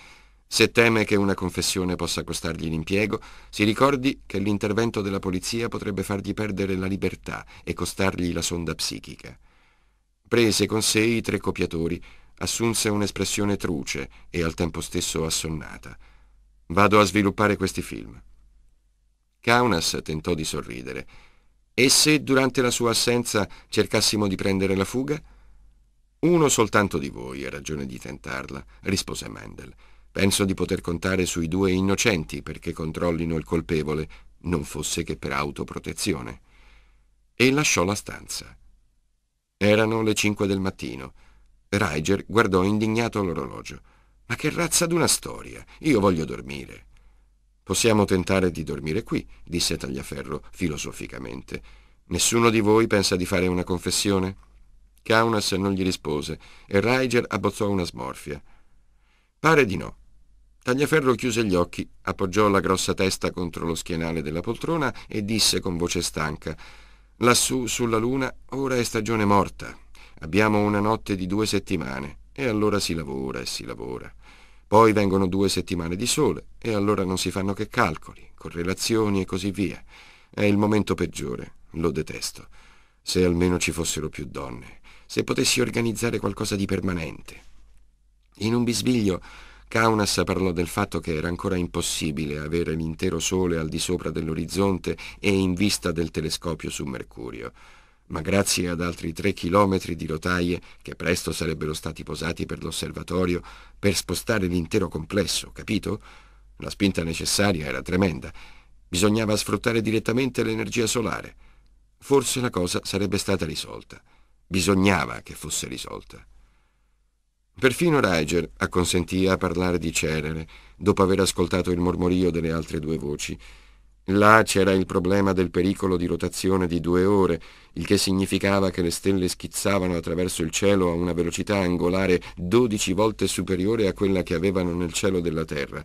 Se teme che una confessione possa costargli l'impiego, si ricordi che l'intervento della polizia potrebbe fargli perdere la libertà e costargli la sonda psichica. Prese con sé i tre copiatori, assunse un'espressione truce e al tempo stesso assonnata. Vado a sviluppare questi film. Kaunas tentò di sorridere. E se durante la sua assenza cercassimo di prendere la fuga? Uno soltanto di voi ha ragione di tentarla, rispose Mendel. Penso di poter contare sui due innocenti perché controllino il colpevole, non fosse che per autoprotezione. E lasciò la stanza. Erano le cinque del mattino. Reiger guardò indignato l'orologio. Ma che razza d'una storia? Io voglio dormire. Possiamo tentare di dormire qui, disse Tagliaferro filosoficamente. Nessuno di voi pensa di fare una confessione? Kaunas non gli rispose e Reiger abbozzò una smorfia. Pare di no. Tagliaferro chiuse gli occhi, appoggiò la grossa testa contro lo schienale della poltrona e disse con voce stanca Lassù sulla luna ora è stagione morta. Abbiamo una notte di due settimane e allora si lavora e si lavora. Poi vengono due settimane di sole e allora non si fanno che calcoli, correlazioni e così via. È il momento peggiore, lo detesto. Se almeno ci fossero più donne, se potessi organizzare qualcosa di permanente. In un bisbiglio, Kaunas parlò del fatto che era ancora impossibile avere l'intero sole al di sopra dell'orizzonte e in vista del telescopio su Mercurio ma grazie ad altri tre chilometri di rotaie che presto sarebbero stati posati per l'osservatorio per spostare l'intero complesso, capito? La spinta necessaria era tremenda. Bisognava sfruttare direttamente l'energia solare. Forse la cosa sarebbe stata risolta. Bisognava che fosse risolta. Perfino Reiger acconsentì a parlare di Cerere, dopo aver ascoltato il mormorio delle altre due voci, Là c'era il problema del pericolo di rotazione di due ore, il che significava che le stelle schizzavano attraverso il cielo a una velocità angolare 12 volte superiore a quella che avevano nel cielo della Terra.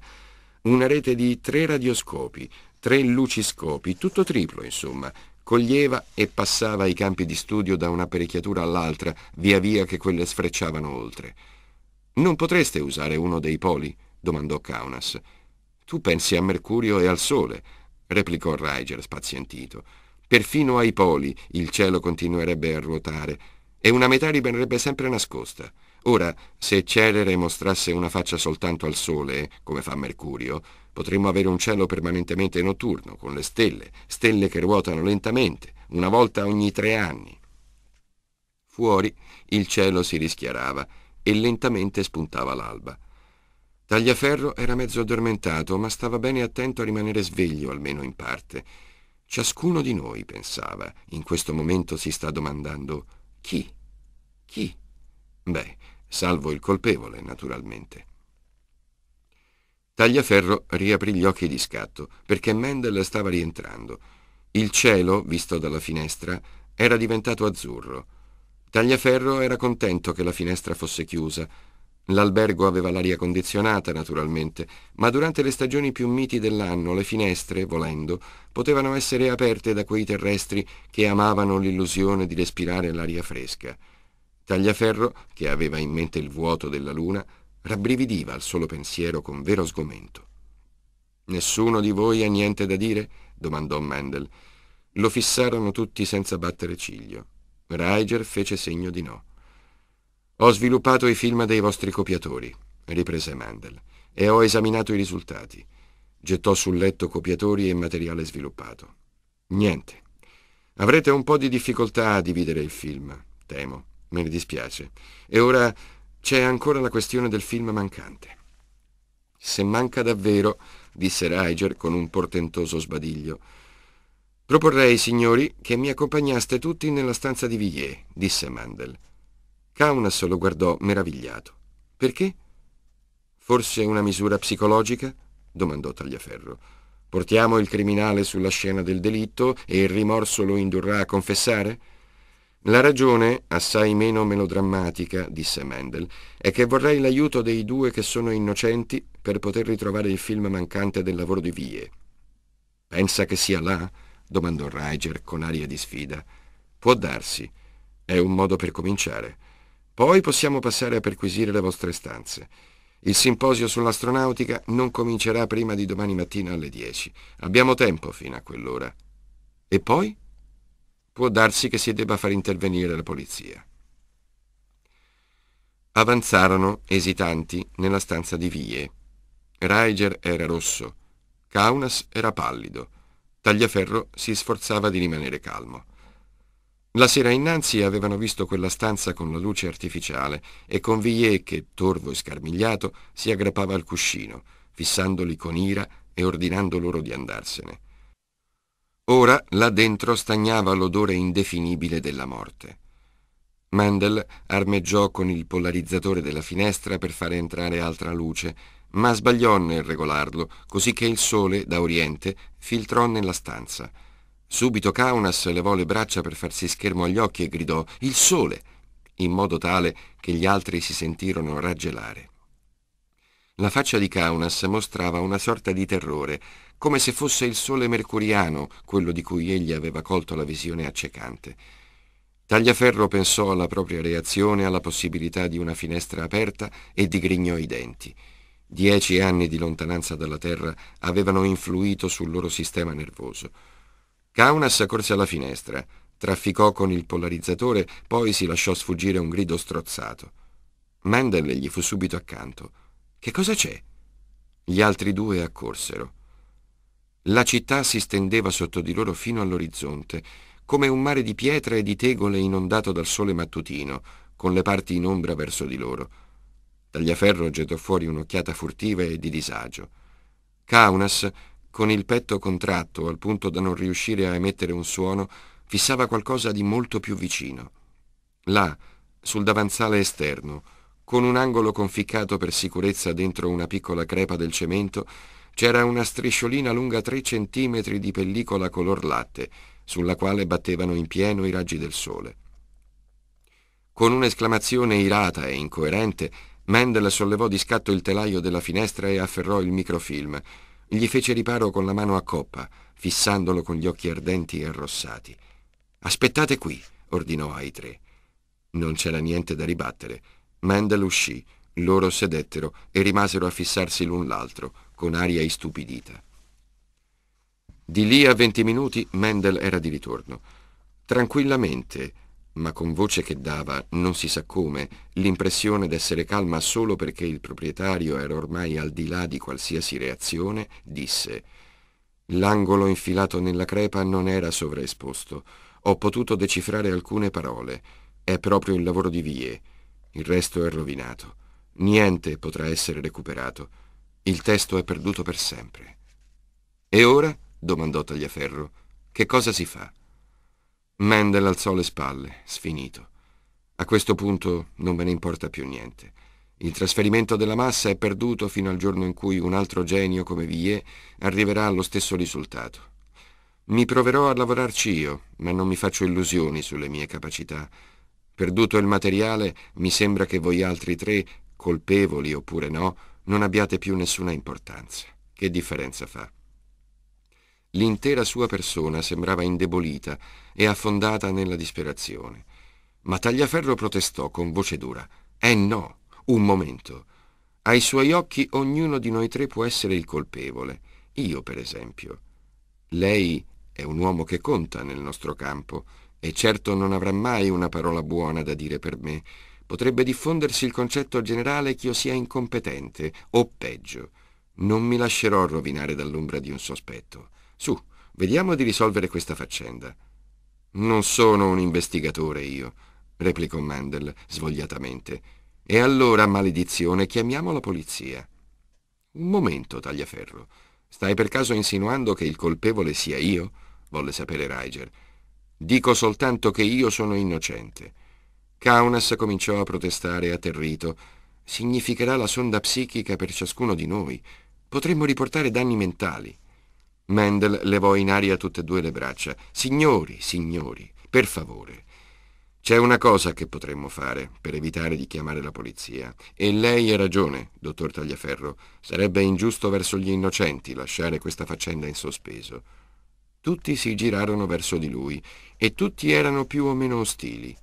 Una rete di tre radioscopi, tre luciscopi, tutto triplo insomma, coglieva e passava i campi di studio da un'apparecchiatura all'altra, via via che quelle sfrecciavano oltre. Non potreste usare uno dei poli? domandò Kaunas. Tu pensi a Mercurio e al Sole replicò Riger spazientito. Perfino ai poli il cielo continuerebbe a ruotare e una metà rimarrebbe sempre nascosta. Ora, se Cerere mostrasse una faccia soltanto al sole, come fa Mercurio, potremmo avere un cielo permanentemente notturno, con le stelle, stelle che ruotano lentamente, una volta ogni tre anni. Fuori il cielo si rischiarava e lentamente spuntava l'alba. Tagliaferro era mezzo addormentato, ma stava bene attento a rimanere sveglio, almeno in parte. Ciascuno di noi, pensava, in questo momento si sta domandando chi? Chi? Beh, salvo il colpevole, naturalmente. Tagliaferro riaprì gli occhi di scatto, perché Mendel stava rientrando. Il cielo, visto dalla finestra, era diventato azzurro. Tagliaferro era contento che la finestra fosse chiusa, L'albergo aveva l'aria condizionata, naturalmente, ma durante le stagioni più miti dell'anno le finestre, volendo, potevano essere aperte da quei terrestri che amavano l'illusione di respirare l'aria fresca. Tagliaferro, che aveva in mente il vuoto della luna, rabbrividiva al solo pensiero con vero sgomento. Nessuno di voi ha niente da dire? domandò Mendel. Lo fissarono tutti senza battere ciglio. Reiger fece segno di no. Ho sviluppato i film dei vostri copiatori, riprese Mandel, e ho esaminato i risultati. Gettò sul letto copiatori e materiale sviluppato. Niente. Avrete un po' di difficoltà a dividere il film, temo. Me ne dispiace. E ora c'è ancora la questione del film mancante. Se manca davvero, disse Riger con un portentoso sbadiglio, proporrei, signori, che mi accompagnaste tutti nella stanza di Villiers, disse Mandel. Kaunas lo guardò meravigliato. Perché? Forse una misura psicologica? domandò Tagliaferro. Portiamo il criminale sulla scena del delitto e il rimorso lo indurrà a confessare? La ragione, assai meno melodrammatica, disse Mendel, è che vorrei l'aiuto dei due che sono innocenti per poter ritrovare il film mancante del lavoro di Vie. Pensa che sia là? domandò Reiger con aria di sfida. Può darsi. È un modo per cominciare. Poi possiamo passare a perquisire le vostre stanze. Il simposio sull'astronautica non comincerà prima di domani mattina alle 10. Abbiamo tempo fino a quell'ora. E poi? Può darsi che si debba far intervenire la polizia. Avanzarono, esitanti, nella stanza di vie. Reiger era rosso, Kaunas era pallido, Tagliaferro si sforzava di rimanere calmo. La sera innanzi avevano visto quella stanza con la luce artificiale e con Villiers che, torvo e scarmigliato, si aggrappava al cuscino, fissandoli con ira e ordinando loro di andarsene. Ora là dentro stagnava l'odore indefinibile della morte. Mandel armeggiò con il polarizzatore della finestra per fare entrare altra luce, ma sbagliò nel regolarlo, così che il sole, da oriente, filtrò nella stanza. Subito Kaunas levò le braccia per farsi schermo agli occhi e gridò Il sole! in modo tale che gli altri si sentirono raggelare. La faccia di Kaunas mostrava una sorta di terrore, come se fosse il sole mercuriano quello di cui egli aveva colto la visione accecante. Tagliaferro pensò alla propria reazione, alla possibilità di una finestra aperta e digrignò i denti. Dieci anni di lontananza dalla Terra avevano influito sul loro sistema nervoso. Kaunas corse alla finestra, trafficò con il polarizzatore, poi si lasciò sfuggire un grido strozzato. Mendel gli fu subito accanto. Che cosa c'è? Gli altri due accorsero. La città si stendeva sotto di loro fino all'orizzonte, come un mare di pietra e di tegole inondato dal sole mattutino, con le parti in ombra verso di loro. Tagliaferro gettò fuori un'occhiata furtiva e di disagio. Kaunas con il petto contratto, al punto da non riuscire a emettere un suono, fissava qualcosa di molto più vicino. Là, sul davanzale esterno, con un angolo conficcato per sicurezza dentro una piccola crepa del cemento, c'era una strisciolina lunga tre centimetri di pellicola color latte, sulla quale battevano in pieno i raggi del sole. Con un'esclamazione irata e incoerente, Mendel sollevò di scatto il telaio della finestra e afferrò il microfilm. Gli fece riparo con la mano a coppa, fissandolo con gli occhi ardenti e arrossati. Aspettate qui, ordinò ai tre. Non c'era niente da ribattere. Mendel uscì, loro sedettero e rimasero a fissarsi l'un l'altro, con aria istupidita. Di lì a venti minuti Mendel era di ritorno. Tranquillamente, ma con voce che dava, non si sa come, l'impressione d'essere calma solo perché il proprietario era ormai al di là di qualsiasi reazione, disse L'angolo infilato nella crepa non era sovraesposto. Ho potuto decifrare alcune parole. È proprio il lavoro di vie. Il resto è rovinato. Niente potrà essere recuperato. Il testo è perduto per sempre. E ora? domandò Tagliaferro. Che cosa si fa? Mendel alzò le spalle, sfinito. A questo punto non me ne importa più niente. Il trasferimento della massa è perduto fino al giorno in cui un altro genio come Vie arriverà allo stesso risultato. Mi proverò a lavorarci io, ma non mi faccio illusioni sulle mie capacità. Perduto il materiale, mi sembra che voi altri tre, colpevoli oppure no, non abbiate più nessuna importanza. Che differenza fa? L'intera sua persona sembrava indebolita e affondata nella disperazione. Ma Tagliaferro protestò con voce dura. Eh no, un momento. Ai suoi occhi ognuno di noi tre può essere il colpevole. Io, per esempio. Lei è un uomo che conta nel nostro campo e certo non avrà mai una parola buona da dire per me. Potrebbe diffondersi il concetto generale che io sia incompetente o peggio. Non mi lascerò rovinare dall'ombra di un sospetto. Su, vediamo di risolvere questa faccenda. Non sono un investigatore io, replicò Mandel svogliatamente. E allora, maledizione, chiamiamo la polizia. Un momento, Tagliaferro. Stai per caso insinuando che il colpevole sia io? volle sapere Reiger. Dico soltanto che io sono innocente. Kaunas cominciò a protestare atterrito. Significherà la sonda psichica per ciascuno di noi. Potremmo riportare danni mentali. Mendel levò in aria tutte e due le braccia. Signori, signori, per favore. C'è una cosa che potremmo fare per evitare di chiamare la polizia. E lei ha ragione, dottor Tagliaferro. Sarebbe ingiusto verso gli innocenti lasciare questa faccenda in sospeso. Tutti si girarono verso di lui e tutti erano più o meno ostili.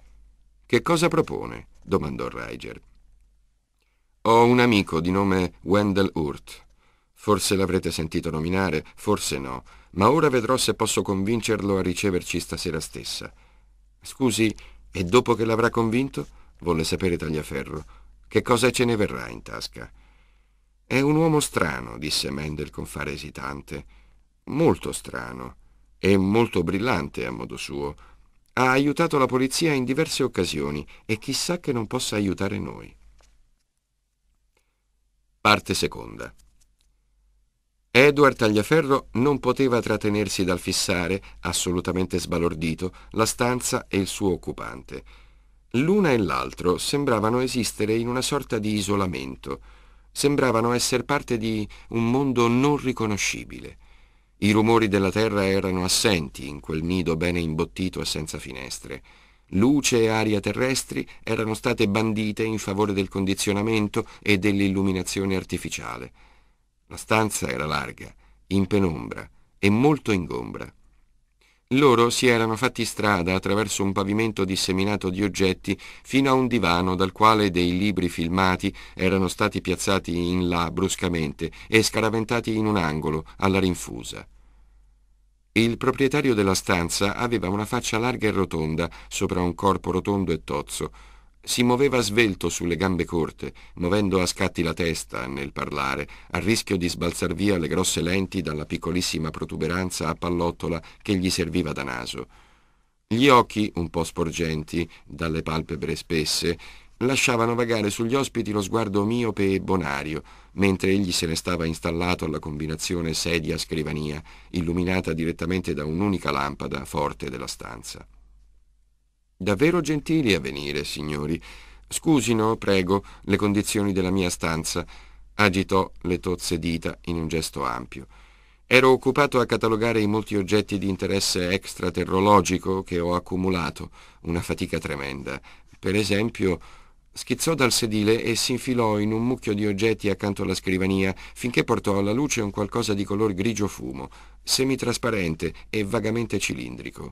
Che cosa propone? domandò Reiger. Ho un amico di nome Wendell Hurt, Forse l'avrete sentito nominare, forse no, ma ora vedrò se posso convincerlo a riceverci stasera stessa. Scusi, e dopo che l'avrà convinto? volle sapere Tagliaferro. Che cosa ce ne verrà in tasca? È un uomo strano, disse Mendel con fare esitante. Molto strano e molto brillante a modo suo. Ha aiutato la polizia in diverse occasioni e chissà che non possa aiutare noi. Parte seconda. Edward Tagliaferro non poteva trattenersi dal fissare, assolutamente sbalordito, la stanza e il suo occupante. L'una e l'altro sembravano esistere in una sorta di isolamento, sembravano essere parte di un mondo non riconoscibile. I rumori della terra erano assenti in quel nido bene imbottito e senza finestre. Luce e aria terrestri erano state bandite in favore del condizionamento e dell'illuminazione artificiale. La stanza era larga, in penombra e molto ingombra. Loro si erano fatti strada attraverso un pavimento disseminato di oggetti fino a un divano dal quale dei libri filmati erano stati piazzati in là bruscamente e scaraventati in un angolo alla rinfusa. Il proprietario della stanza aveva una faccia larga e rotonda sopra un corpo rotondo e tozzo, si muoveva svelto sulle gambe corte, muovendo a scatti la testa nel parlare, a rischio di sbalzar via le grosse lenti dalla piccolissima protuberanza a pallottola che gli serviva da naso. Gli occhi, un po' sporgenti, dalle palpebre spesse, lasciavano vagare sugli ospiti lo sguardo miope e bonario, mentre egli se ne stava installato alla combinazione sedia-scrivania, illuminata direttamente da un'unica lampada forte della stanza. Davvero gentili a venire, signori. Scusino, prego, le condizioni della mia stanza. Agitò le tozze dita in un gesto ampio. Ero occupato a catalogare i molti oggetti di interesse extraterrologico che ho accumulato, una fatica tremenda. Per esempio, schizzò dal sedile e si infilò in un mucchio di oggetti accanto alla scrivania finché portò alla luce un qualcosa di color grigio fumo, semitrasparente e vagamente cilindrico.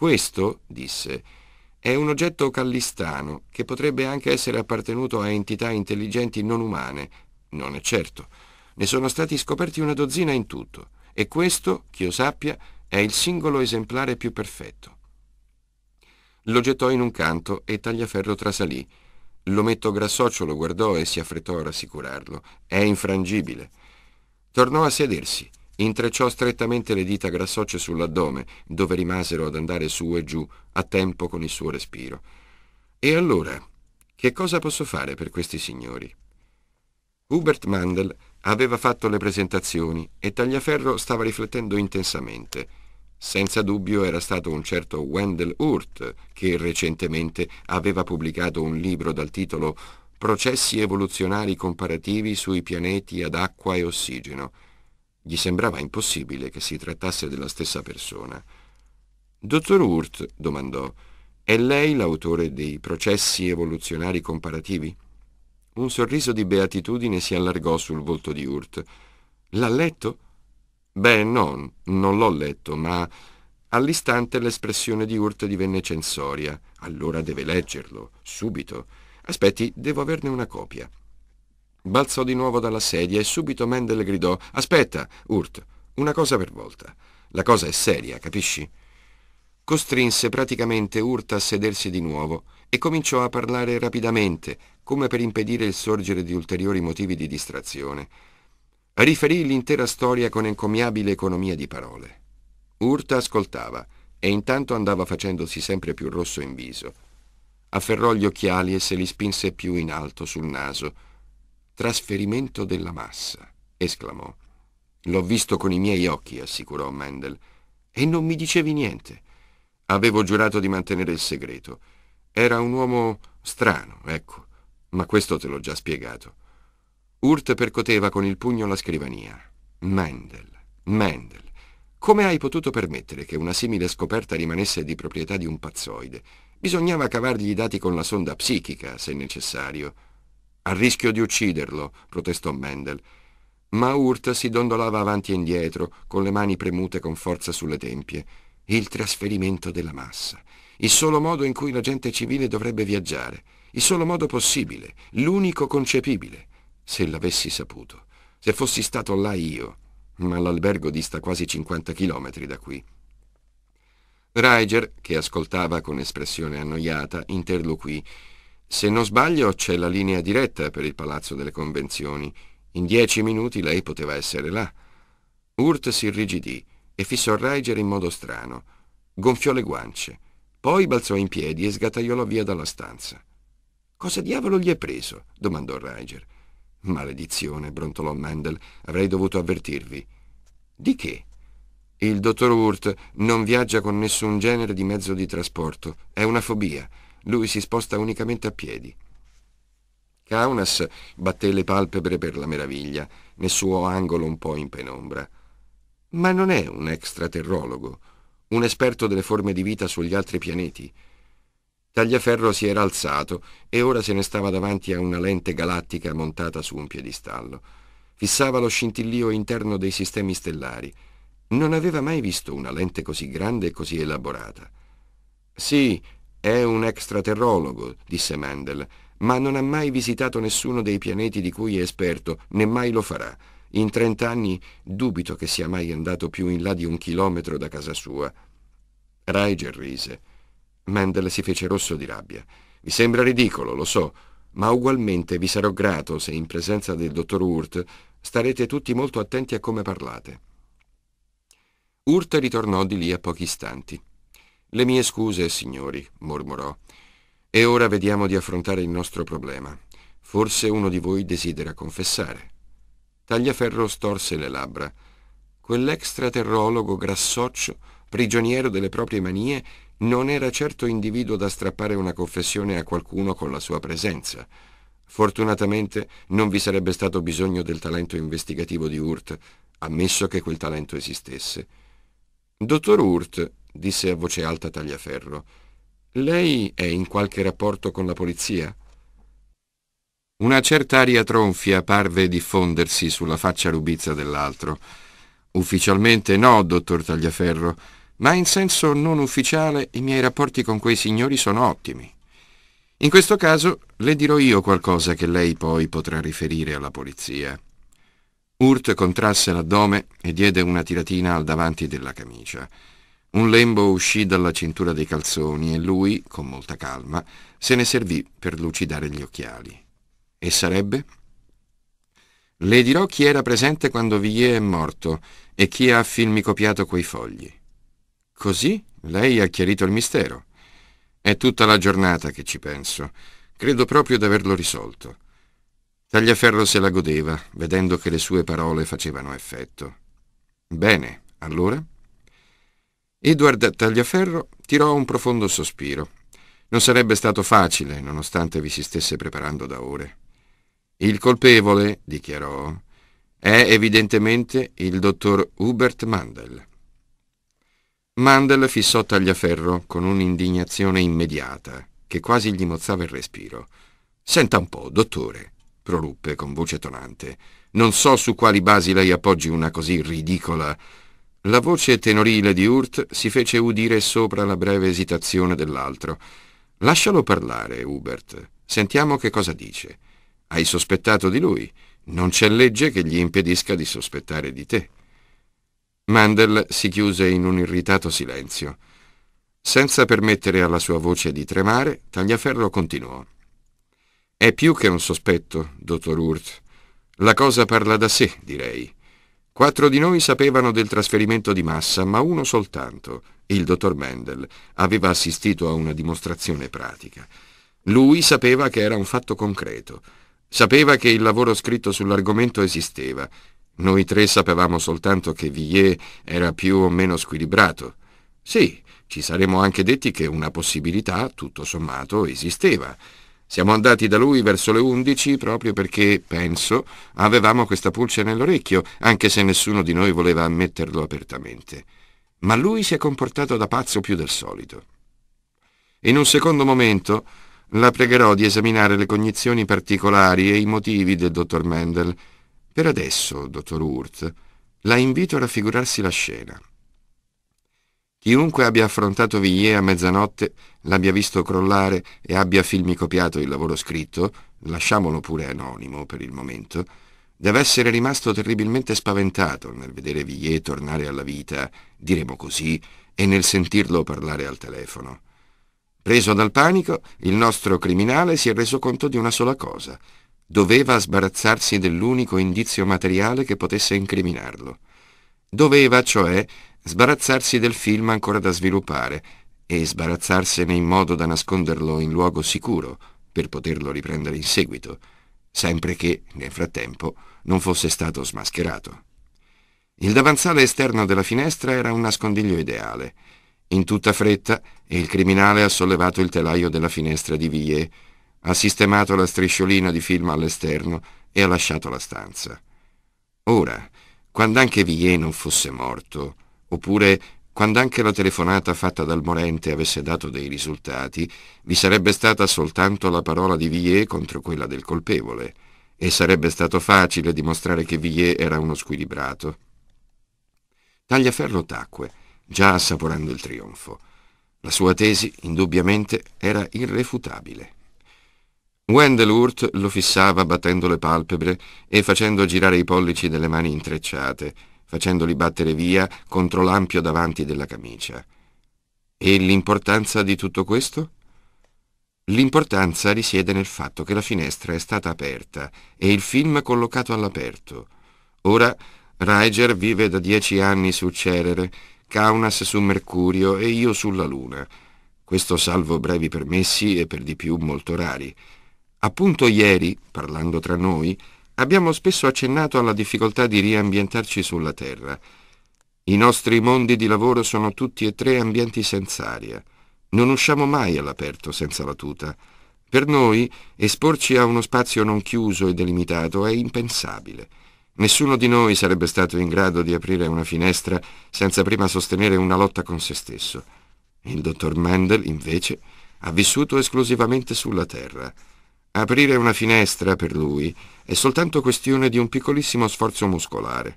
Questo, disse, è un oggetto callistano che potrebbe anche essere appartenuto a entità intelligenti non umane. Non è certo. Ne sono stati scoperti una dozzina in tutto e questo, ch'io sappia, è il singolo esemplare più perfetto. Lo gettò in un canto e Tagliaferro trasalì. L'ometto grassoccio lo guardò e si affrettò a rassicurarlo. È infrangibile. Tornò a sedersi. Intrecciò strettamente le dita grassocce sull'addome, dove rimasero ad andare su e giù, a tempo con il suo respiro. E allora, che cosa posso fare per questi signori? Hubert Mandel aveva fatto le presentazioni e Tagliaferro stava riflettendo intensamente. Senza dubbio era stato un certo Wendell Hurt che recentemente aveva pubblicato un libro dal titolo Processi evoluzionari comparativi sui pianeti ad acqua e ossigeno gli sembrava impossibile che si trattasse della stessa persona. Dottor Hurt domandò, è lei l'autore dei processi evoluzionari comparativi? Un sorriso di beatitudine si allargò sul volto di Hurt. L'ha letto? Beh, no, non l'ho letto, ma all'istante l'espressione di Hurt divenne censoria. Allora deve leggerlo, subito. Aspetti, devo averne una copia. Balzò di nuovo dalla sedia e subito Mendel gridò Aspetta, Urt, una cosa per volta. La cosa è seria, capisci? Costrinse praticamente Urt a sedersi di nuovo e cominciò a parlare rapidamente, come per impedire il sorgere di ulteriori motivi di distrazione. Riferì l'intera storia con encomiabile economia di parole. Urt ascoltava e intanto andava facendosi sempre più rosso in viso. Afferrò gli occhiali e se li spinse più in alto sul naso trasferimento della massa, esclamò. L'ho visto con i miei occhi, assicurò Mendel, e non mi dicevi niente. Avevo giurato di mantenere il segreto. Era un uomo strano, ecco, ma questo te l'ho già spiegato. Urt percoteva con il pugno la scrivania. Mendel, Mendel, come hai potuto permettere che una simile scoperta rimanesse di proprietà di un pazzoide? Bisognava cavargli i dati con la sonda psichica, se necessario. A rischio di ucciderlo, protestò Mendel. Ma Urt si dondolava avanti e indietro, con le mani premute con forza sulle tempie. Il trasferimento della massa. Il solo modo in cui la gente civile dovrebbe viaggiare. Il solo modo possibile. L'unico concepibile. Se l'avessi saputo. Se fossi stato là io. Ma l'albergo dista quasi 50 chilometri da qui. Reiger, che ascoltava con espressione annoiata, interloquì. Se non sbaglio c'è la linea diretta per il Palazzo delle Convenzioni. In dieci minuti lei poteva essere là. Urt si irrigidì e fissò Reiger in modo strano. Gonfiò le guance. Poi balzò in piedi e sgattaiolò via dalla stanza. Cosa diavolo gli è preso? domandò Reiger. Maledizione, brontolò Mendel, avrei dovuto avvertirvi. Di che? Il dottor Urt non viaggia con nessun genere di mezzo di trasporto. È una fobia. Lui si sposta unicamente a piedi. Kaunas batté le palpebre per la meraviglia, nel suo angolo un po' in penombra. Ma non è un extraterrologo, un esperto delle forme di vita sugli altri pianeti. Tagliaferro si era alzato e ora se ne stava davanti a una lente galattica montata su un piedistallo. Fissava lo scintillio interno dei sistemi stellari. Non aveva mai visto una lente così grande e così elaborata. Sì, è un extraterrologo, disse Mandel, ma non ha mai visitato nessuno dei pianeti di cui è esperto, né mai lo farà. In trent'anni dubito che sia mai andato più in là di un chilometro da casa sua. Reiger rise. Mendel si fece rosso di rabbia. Vi sembra ridicolo, lo so, ma ugualmente vi sarò grato se in presenza del dottor Urt starete tutti molto attenti a come parlate. Urt ritornò di lì a pochi istanti. Le mie scuse, signori, mormorò. E ora vediamo di affrontare il nostro problema. Forse uno di voi desidera confessare. Tagliaferro storse le labbra. Quell'extraterrologo grassoccio, prigioniero delle proprie manie, non era certo individuo da strappare una confessione a qualcuno con la sua presenza. Fortunatamente non vi sarebbe stato bisogno del talento investigativo di Hurt, ammesso che quel talento esistesse. Dottor Hurt, disse a voce alta Tagliaferro. Lei è in qualche rapporto con la polizia? Una certa aria tronfia parve diffondersi sulla faccia rubizza dell'altro. Ufficialmente no, dottor Tagliaferro, ma in senso non ufficiale i miei rapporti con quei signori sono ottimi. In questo caso le dirò io qualcosa che lei poi potrà riferire alla polizia. Urt contrasse l'addome e diede una tiratina al davanti della camicia. Un lembo uscì dalla cintura dei calzoni e lui, con molta calma, se ne servì per lucidare gli occhiali. E sarebbe? Le dirò chi era presente quando Villiers è morto e chi ha filmicopiato quei fogli. Così lei ha chiarito il mistero. È tutta la giornata che ci penso. Credo proprio d'averlo risolto. Tagliaferro se la godeva, vedendo che le sue parole facevano effetto. Bene, allora? Edward Tagliaferro tirò un profondo sospiro. Non sarebbe stato facile, nonostante vi si stesse preparando da ore. Il colpevole, dichiarò, è evidentemente il dottor Hubert Mandel. Mandel fissò Tagliaferro con un'indignazione immediata, che quasi gli mozzava il respiro. Senta un po', dottore, proruppe con voce tonante. Non so su quali basi lei appoggi una così ridicola la voce tenorile di Urt si fece udire sopra la breve esitazione dell'altro. Lascialo parlare, Hubert. Sentiamo che cosa dice. Hai sospettato di lui. Non c'è legge che gli impedisca di sospettare di te. Mandel si chiuse in un irritato silenzio. Senza permettere alla sua voce di tremare, Tagliaferro continuò. È più che un sospetto, dottor Urt. La cosa parla da sé, direi. Quattro di noi sapevano del trasferimento di massa, ma uno soltanto, il dottor Mendel, aveva assistito a una dimostrazione pratica. Lui sapeva che era un fatto concreto, sapeva che il lavoro scritto sull'argomento esisteva. Noi tre sapevamo soltanto che Villiers era più o meno squilibrato. Sì, ci saremmo anche detti che una possibilità, tutto sommato, esisteva. Siamo andati da lui verso le 11 proprio perché, penso, avevamo questa pulce nell'orecchio, anche se nessuno di noi voleva ammetterlo apertamente. Ma lui si è comportato da pazzo più del solito. In un secondo momento la pregherò di esaminare le cognizioni particolari e i motivi del dottor Mendel. Per adesso, dottor Hurt, la invito a raffigurarsi la scena. Chiunque abbia affrontato Villiers a mezzanotte, l'abbia visto crollare e abbia filmicopiato il lavoro scritto, lasciamolo pure anonimo per il momento, deve essere rimasto terribilmente spaventato nel vedere Villiers tornare alla vita, diremo così, e nel sentirlo parlare al telefono. Preso dal panico, il nostro criminale si è reso conto di una sola cosa. Doveva sbarazzarsi dell'unico indizio materiale che potesse incriminarlo. Doveva, cioè, Sbarazzarsi del film ancora da sviluppare e sbarazzarsene in modo da nasconderlo in luogo sicuro per poterlo riprendere in seguito, sempre che, nel frattempo, non fosse stato smascherato. Il davanzale esterno della finestra era un nascondiglio ideale. In tutta fretta, il criminale ha sollevato il telaio della finestra di vie, ha sistemato la strisciolina di film all'esterno e ha lasciato la stanza. Ora, quando anche Villiers non fosse morto, Oppure, quando anche la telefonata fatta dal morente avesse dato dei risultati, vi sarebbe stata soltanto la parola di Villiers contro quella del colpevole, e sarebbe stato facile dimostrare che Villiers era uno squilibrato. Tagliaferro tacque, già assaporando il trionfo. La sua tesi, indubbiamente, era irrefutabile. Wendell Hurt lo fissava battendo le palpebre e facendo girare i pollici delle mani intrecciate, facendoli battere via contro l'ampio davanti della camicia. E l'importanza di tutto questo? L'importanza risiede nel fatto che la finestra è stata aperta e il film collocato all'aperto. Ora Reiger vive da dieci anni su Cerere, Kaunas su Mercurio e io sulla Luna. Questo salvo brevi permessi e per di più molto rari. Appunto ieri, parlando tra noi, Abbiamo spesso accennato alla difficoltà di riambientarci sulla Terra. I nostri mondi di lavoro sono tutti e tre ambienti senza aria. Non usciamo mai all'aperto senza la tuta. Per noi esporci a uno spazio non chiuso e delimitato è impensabile. Nessuno di noi sarebbe stato in grado di aprire una finestra senza prima sostenere una lotta con se stesso. Il dottor Mendel, invece, ha vissuto esclusivamente sulla Terra. Aprire una finestra per lui è soltanto questione di un piccolissimo sforzo muscolare.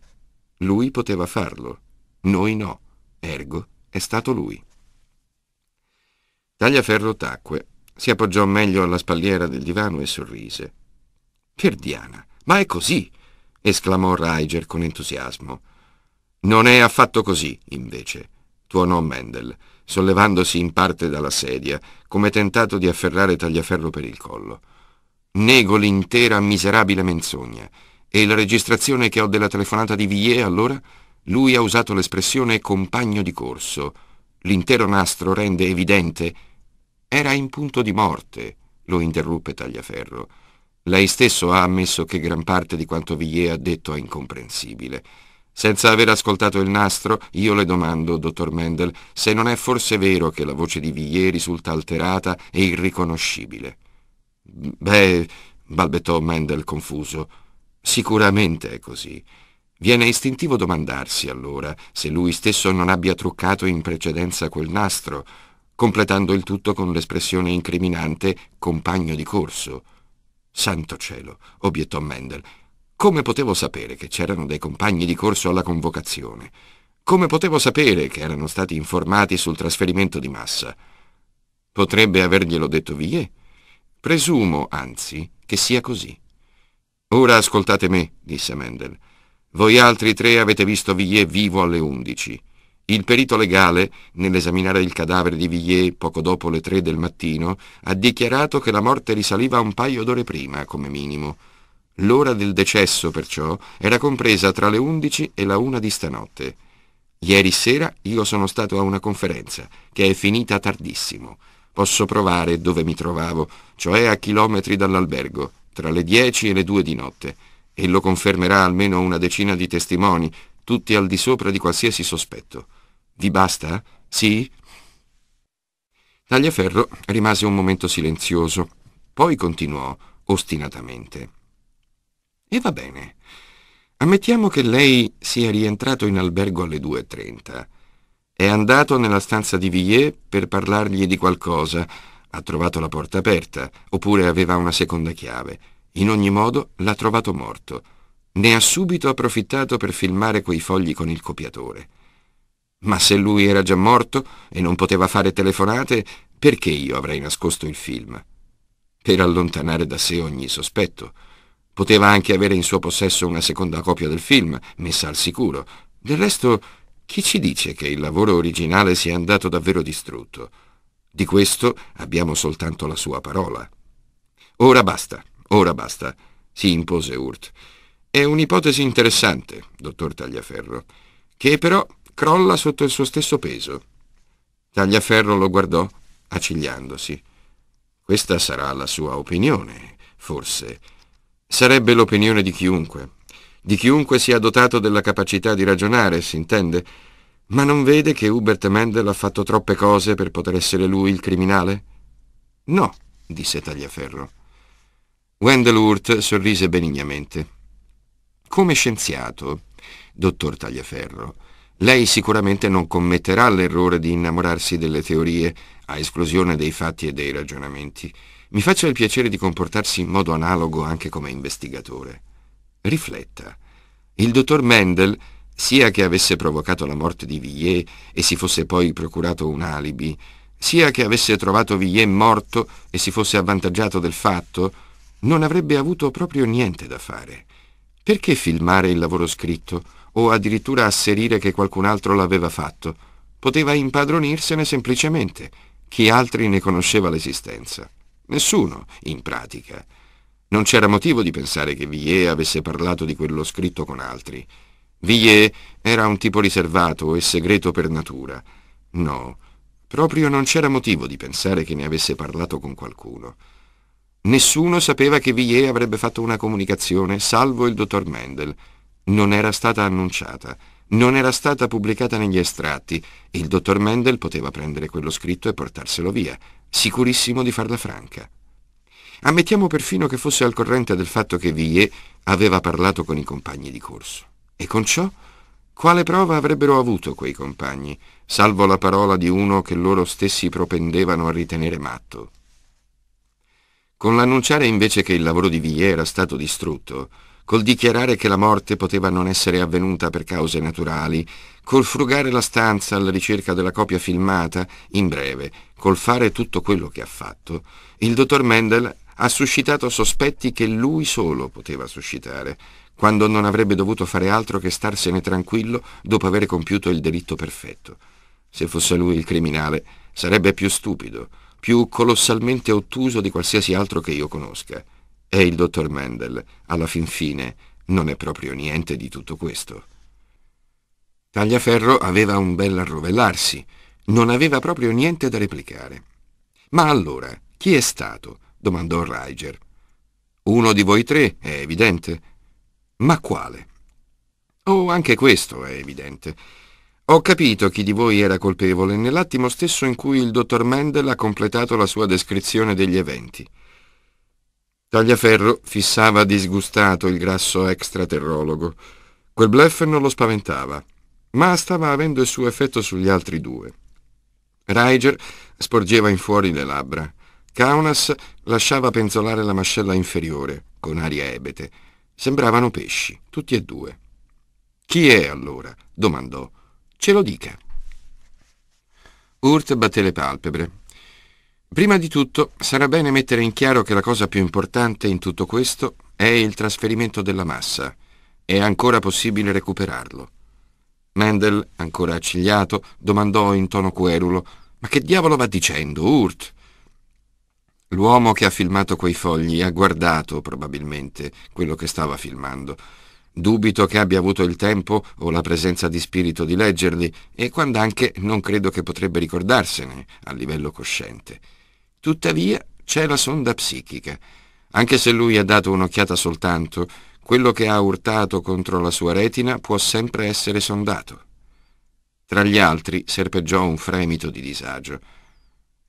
Lui poteva farlo, noi no, ergo è stato lui. Tagliaferro tacque, si appoggiò meglio alla spalliera del divano e sorrise. Per Diana, ma è così! esclamò Reiger con entusiasmo. Non è affatto così, invece, tuonò Mendel, sollevandosi in parte dalla sedia, come tentato di afferrare Tagliaferro per il collo. Nego l'intera miserabile menzogna. E la registrazione che ho della telefonata di Villiers allora? Lui ha usato l'espressione compagno di corso. L'intero nastro rende evidente. Era in punto di morte, lo interruppe Tagliaferro. Lei stesso ha ammesso che gran parte di quanto Villiers ha detto è incomprensibile. Senza aver ascoltato il nastro, io le domando, dottor Mendel, se non è forse vero che la voce di Villiers risulta alterata e irriconoscibile. Beh, balbettò Mendel confuso, sicuramente è così. Viene istintivo domandarsi allora se lui stesso non abbia truccato in precedenza quel nastro, completando il tutto con l'espressione incriminante compagno di corso. Santo cielo, obiettò Mendel. Come potevo sapere che c'erano dei compagni di corso alla convocazione? Come potevo sapere che erano stati informati sul trasferimento di massa? Potrebbe averglielo detto Vie? Presumo, anzi, che sia così. Ora ascoltate me, disse Mendel. Voi altri tre avete visto Villiers vivo alle 11. Il perito legale, nell'esaminare il cadavere di Villiers poco dopo le 3 del mattino, ha dichiarato che la morte risaliva un paio d'ore prima, come minimo. L'ora del decesso, perciò, era compresa tra le 11 e la 1 di stanotte. Ieri sera io sono stato a una conferenza, che è finita tardissimo posso provare dove mi trovavo, cioè a chilometri dall'albergo, tra le dieci e le due di notte, e lo confermerà almeno una decina di testimoni, tutti al di sopra di qualsiasi sospetto. Vi basta? Sì? Tagliaferro rimase un momento silenzioso, poi continuò ostinatamente. E va bene. Ammettiamo che lei sia rientrato in albergo alle 2.30. È andato nella stanza di Villiers per parlargli di qualcosa. Ha trovato la porta aperta, oppure aveva una seconda chiave. In ogni modo l'ha trovato morto. Ne ha subito approfittato per filmare quei fogli con il copiatore. Ma se lui era già morto e non poteva fare telefonate, perché io avrei nascosto il film? Per allontanare da sé ogni sospetto. Poteva anche avere in suo possesso una seconda copia del film, messa al sicuro. Del resto chi ci dice che il lavoro originale sia andato davvero distrutto? Di questo abbiamo soltanto la sua parola. Ora basta, ora basta, si impose Urt. È un'ipotesi interessante, dottor Tagliaferro, che però crolla sotto il suo stesso peso. Tagliaferro lo guardò, accigliandosi. Questa sarà la sua opinione, forse. Sarebbe l'opinione di chiunque, di chiunque sia dotato della capacità di ragionare, si intende, ma non vede che Hubert Mendel ha fatto troppe cose per poter essere lui il criminale? No, disse Tagliaferro. Wendell Hurt sorrise benignamente. Come scienziato, dottor Tagliaferro, lei sicuramente non commetterà l'errore di innamorarsi delle teorie a esclusione dei fatti e dei ragionamenti. Mi faccia il piacere di comportarsi in modo analogo anche come investigatore. Rifletta. Il dottor Mendel, sia che avesse provocato la morte di Villiers e si fosse poi procurato un alibi, sia che avesse trovato Villiers morto e si fosse avvantaggiato del fatto, non avrebbe avuto proprio niente da fare. Perché filmare il lavoro scritto o addirittura asserire che qualcun altro l'aveva fatto? Poteva impadronirsene semplicemente. Chi altri ne conosceva l'esistenza? Nessuno, in pratica. Non c'era motivo di pensare che Villiers avesse parlato di quello scritto con altri. Villiers era un tipo riservato e segreto per natura. No, proprio non c'era motivo di pensare che ne avesse parlato con qualcuno. Nessuno sapeva che Villiers avrebbe fatto una comunicazione, salvo il dottor Mendel. Non era stata annunciata, non era stata pubblicata negli estratti. Il dottor Mendel poteva prendere quello scritto e portarselo via, sicurissimo di farla franca. Ammettiamo perfino che fosse al corrente del fatto che Villiers aveva parlato con i compagni di corso. E con ciò, quale prova avrebbero avuto quei compagni, salvo la parola di uno che loro stessi propendevano a ritenere matto? Con l'annunciare invece che il lavoro di Villiers era stato distrutto, col dichiarare che la morte poteva non essere avvenuta per cause naturali, col frugare la stanza alla ricerca della copia filmata, in breve, col fare tutto quello che ha fatto, il dottor Mendel ha suscitato sospetti che lui solo poteva suscitare, quando non avrebbe dovuto fare altro che starsene tranquillo dopo aver compiuto il delitto perfetto. Se fosse lui il criminale, sarebbe più stupido, più colossalmente ottuso di qualsiasi altro che io conosca. E il dottor Mendel, alla fin fine, non è proprio niente di tutto questo. Tagliaferro aveva un bel arrovellarsi, non aveva proprio niente da replicare. Ma allora, chi è stato? domandò Riger. Uno di voi tre è evidente. Ma quale? Oh, anche questo è evidente. Ho capito chi di voi era colpevole nell'attimo stesso in cui il dottor Mendel ha completato la sua descrizione degli eventi. Tagliaferro fissava disgustato il grasso extraterrologo. Quel bluff non lo spaventava, ma stava avendo il suo effetto sugli altri due. Riger sporgeva in fuori le labbra. Kaunas lasciava penzolare la mascella inferiore, con aria ebete. Sembravano pesci, tutti e due. Chi è allora? domandò. Ce lo dica. Urt batté le palpebre. Prima di tutto, sarà bene mettere in chiaro che la cosa più importante in tutto questo è il trasferimento della massa. È ancora possibile recuperarlo. Mendel, ancora accigliato, domandò in tono querulo: Ma che diavolo va dicendo, Urt? L'uomo che ha filmato quei fogli ha guardato, probabilmente, quello che stava filmando. Dubito che abbia avuto il tempo o la presenza di spirito di leggerli e quando anche non credo che potrebbe ricordarsene a livello cosciente. Tuttavia c'è la sonda psichica. Anche se lui ha dato un'occhiata soltanto, quello che ha urtato contro la sua retina può sempre essere sondato. Tra gli altri serpeggiò un fremito di disagio.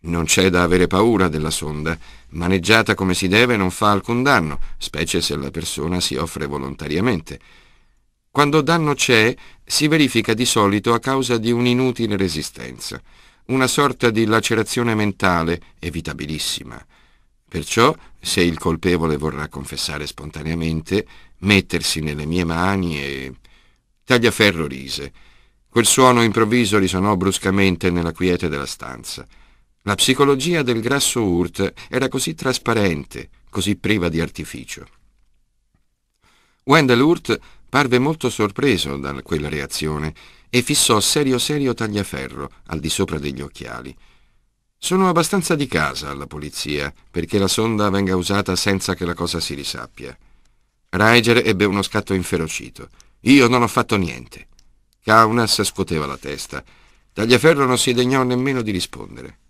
Non c'è da avere paura della sonda. Maneggiata come si deve non fa alcun danno, specie se la persona si offre volontariamente. Quando danno c'è, si verifica di solito a causa di un'inutile resistenza, una sorta di lacerazione mentale evitabilissima. Perciò, se il colpevole vorrà confessare spontaneamente, mettersi nelle mie mani e... Tagliaferro rise. Quel suono improvviso risonò bruscamente nella quiete della stanza. La psicologia del grasso Urt era così trasparente, così priva di artificio. Wendell Urt parve molto sorpreso da quella reazione e fissò serio serio Tagliaferro al di sopra degli occhiali. Sono abbastanza di casa alla polizia perché la sonda venga usata senza che la cosa si risappia. Reiger ebbe uno scatto inferocito. Io non ho fatto niente. Kaunas scuoteva la testa. Tagliaferro non si degnò nemmeno di rispondere.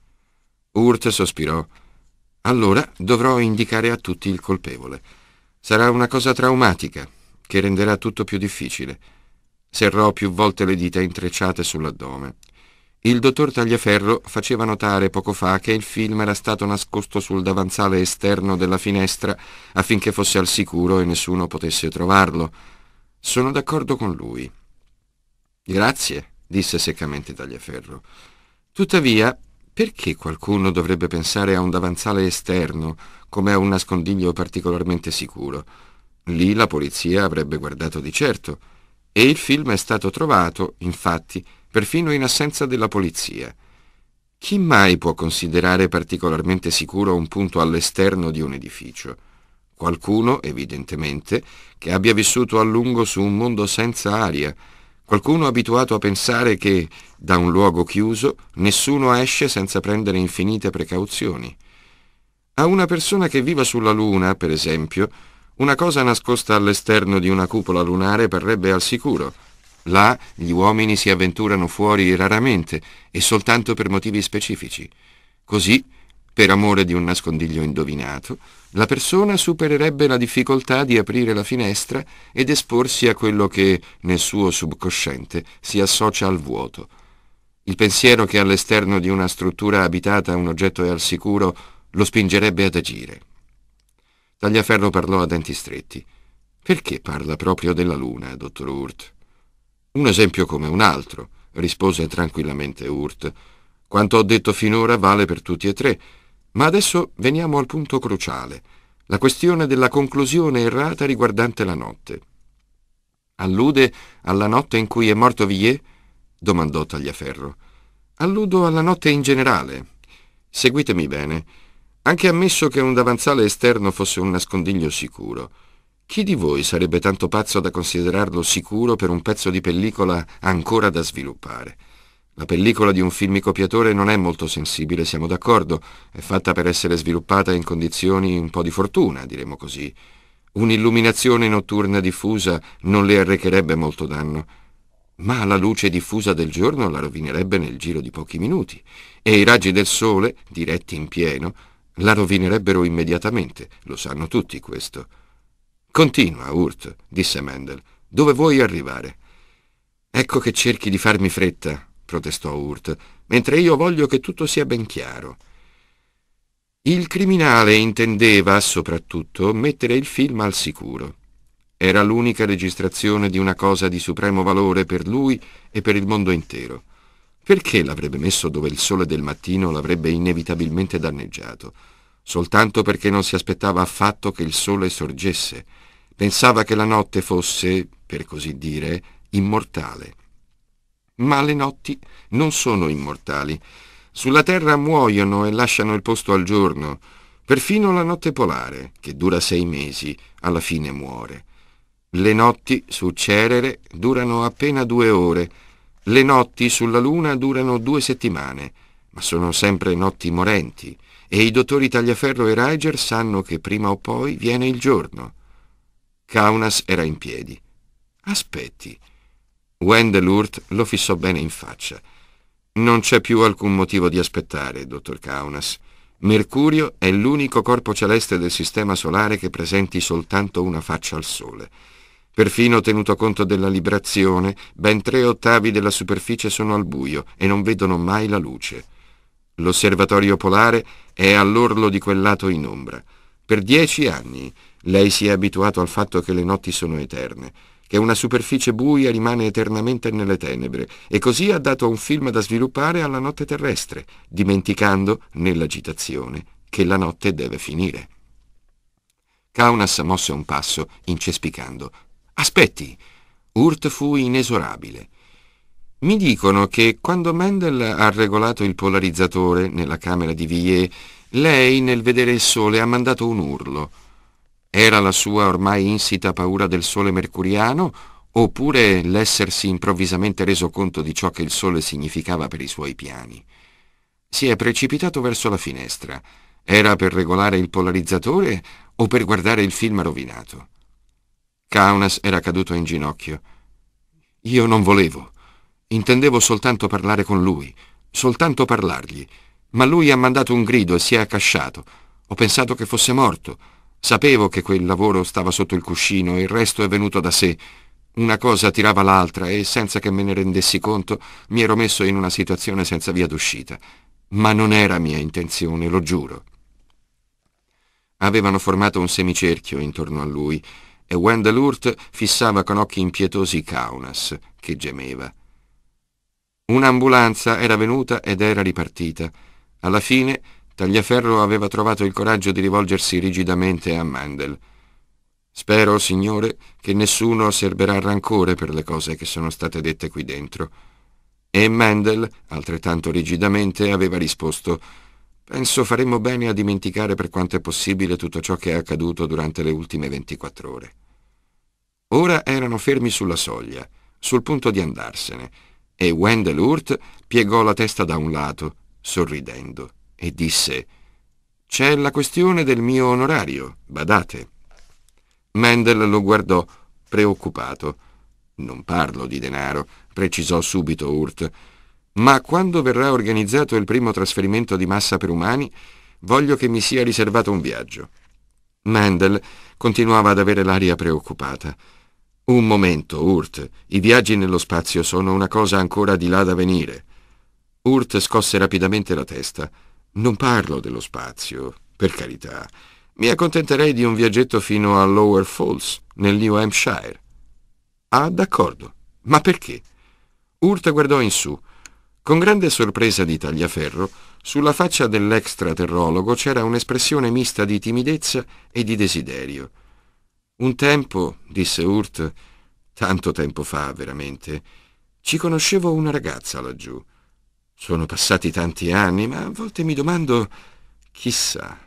Urt sospirò. Allora dovrò indicare a tutti il colpevole. Sarà una cosa traumatica, che renderà tutto più difficile. Serrò più volte le dita intrecciate sull'addome. Il dottor Tagliaferro faceva notare poco fa che il film era stato nascosto sul davanzale esterno della finestra affinché fosse al sicuro e nessuno potesse trovarlo. Sono d'accordo con lui. Grazie, disse seccamente Tagliaferro. Tuttavia, perché qualcuno dovrebbe pensare a un davanzale esterno come a un nascondiglio particolarmente sicuro? Lì la polizia avrebbe guardato di certo. E il film è stato trovato, infatti, perfino in assenza della polizia. Chi mai può considerare particolarmente sicuro un punto all'esterno di un edificio? Qualcuno, evidentemente, che abbia vissuto a lungo su un mondo senza aria, Qualcuno abituato a pensare che da un luogo chiuso nessuno esce senza prendere infinite precauzioni. A una persona che viva sulla Luna, per esempio, una cosa nascosta all'esterno di una cupola lunare parrebbe al sicuro. Là gli uomini si avventurano fuori raramente e soltanto per motivi specifici. Così, per amore di un nascondiglio indovinato, la persona supererebbe la difficoltà di aprire la finestra ed esporsi a quello che nel suo subconsciente si associa al vuoto. Il pensiero che all'esterno di una struttura abitata un oggetto è al sicuro lo spingerebbe ad agire. Tagliaferro parlò a denti stretti. Perché parla proprio della luna, dottor Urt? Un esempio come un altro, rispose tranquillamente Urt. Quanto ho detto finora vale per tutti e tre ma adesso veniamo al punto cruciale, la questione della conclusione errata riguardante la notte. Allude alla notte in cui è morto Villiers? domandò Tagliaferro. Alludo alla notte in generale. Seguitemi bene. Anche ammesso che un davanzale esterno fosse un nascondiglio sicuro, chi di voi sarebbe tanto pazzo da considerarlo sicuro per un pezzo di pellicola ancora da sviluppare? La pellicola di un film copiatore non è molto sensibile, siamo d'accordo, è fatta per essere sviluppata in condizioni un po' di fortuna, diremmo così. Un'illuminazione notturna diffusa non le arrecherebbe molto danno, ma la luce diffusa del giorno la rovinerebbe nel giro di pochi minuti e i raggi del sole, diretti in pieno, la rovinerebbero immediatamente, lo sanno tutti questo. Continua, Urt, disse Mendel, dove vuoi arrivare? Ecco che cerchi di farmi fretta, protestò Urt, mentre io voglio che tutto sia ben chiaro. Il criminale intendeva, soprattutto, mettere il film al sicuro. Era l'unica registrazione di una cosa di supremo valore per lui e per il mondo intero. Perché l'avrebbe messo dove il sole del mattino l'avrebbe inevitabilmente danneggiato? Soltanto perché non si aspettava affatto che il sole sorgesse. Pensava che la notte fosse, per così dire, immortale. Ma le notti non sono immortali. Sulla Terra muoiono e lasciano il posto al giorno. Perfino la notte polare, che dura sei mesi, alla fine muore. Le notti su Cerere durano appena due ore. Le notti sulla Luna durano due settimane, ma sono sempre notti morenti e i dottori Tagliaferro e Reiger sanno che prima o poi viene il giorno. Kaunas era in piedi. Aspetti, Wendelurt lo fissò bene in faccia. Non c'è più alcun motivo di aspettare, dottor Kaunas. Mercurio è l'unico corpo celeste del Sistema Solare che presenti soltanto una faccia al Sole. Perfino tenuto conto della librazione, ben tre ottavi della superficie sono al buio e non vedono mai la luce. L'osservatorio polare è all'orlo di quel lato in ombra. Per dieci anni lei si è abituato al fatto che le notti sono eterne e una superficie buia rimane eternamente nelle tenebre, e così ha dato un film da sviluppare alla notte terrestre, dimenticando, nell'agitazione, che la notte deve finire. Kaunas mosse un passo, incespicando. Aspetti! Urt fu inesorabile. Mi dicono che quando Mendel ha regolato il polarizzatore nella camera di Villiers, lei nel vedere il sole ha mandato un urlo. Era la sua ormai insita paura del sole mercuriano oppure l'essersi improvvisamente reso conto di ciò che il sole significava per i suoi piani? Si è precipitato verso la finestra. Era per regolare il polarizzatore o per guardare il film rovinato? Kaunas era caduto in ginocchio. Io non volevo. Intendevo soltanto parlare con lui, soltanto parlargli. Ma lui ha mandato un grido e si è accasciato. Ho pensato che fosse morto. Sapevo che quel lavoro stava sotto il cuscino, il resto è venuto da sé. Una cosa tirava l'altra e, senza che me ne rendessi conto, mi ero messo in una situazione senza via d'uscita. Ma non era mia intenzione, lo giuro. Avevano formato un semicerchio intorno a lui e Wendell Hurt fissava con occhi impietosi Kaunas, che gemeva. Un'ambulanza era venuta ed era ripartita. Alla fine Tagliaferro aveva trovato il coraggio di rivolgersi rigidamente a Mendel. Spero, signore, che nessuno serberà rancore per le cose che sono state dette qui dentro. E Mendel, altrettanto rigidamente, aveva risposto Penso faremmo bene a dimenticare per quanto è possibile tutto ciò che è accaduto durante le ultime 24 ore. Ora erano fermi sulla soglia, sul punto di andarsene, e Wendell Hurt piegò la testa da un lato, sorridendo e disse C'è la questione del mio onorario, badate. Mendel lo guardò, preoccupato. Non parlo di denaro, precisò subito Urt. ma quando verrà organizzato il primo trasferimento di massa per umani, voglio che mi sia riservato un viaggio. Mendel continuava ad avere l'aria preoccupata. Un momento, Urt. i viaggi nello spazio sono una cosa ancora di là da venire. Urt scosse rapidamente la testa. Non parlo dello spazio, per carità. Mi accontenterei di un viaggetto fino a Lower Falls, nel New Hampshire. Ah, d'accordo. Ma perché? Urt guardò in su. Con grande sorpresa di Tagliaferro, sulla faccia dell'extraterrologo c'era un'espressione mista di timidezza e di desiderio. Un tempo, disse Urt, tanto tempo fa veramente, ci conoscevo una ragazza laggiù. Sono passati tanti anni, ma a volte mi domando, chissà,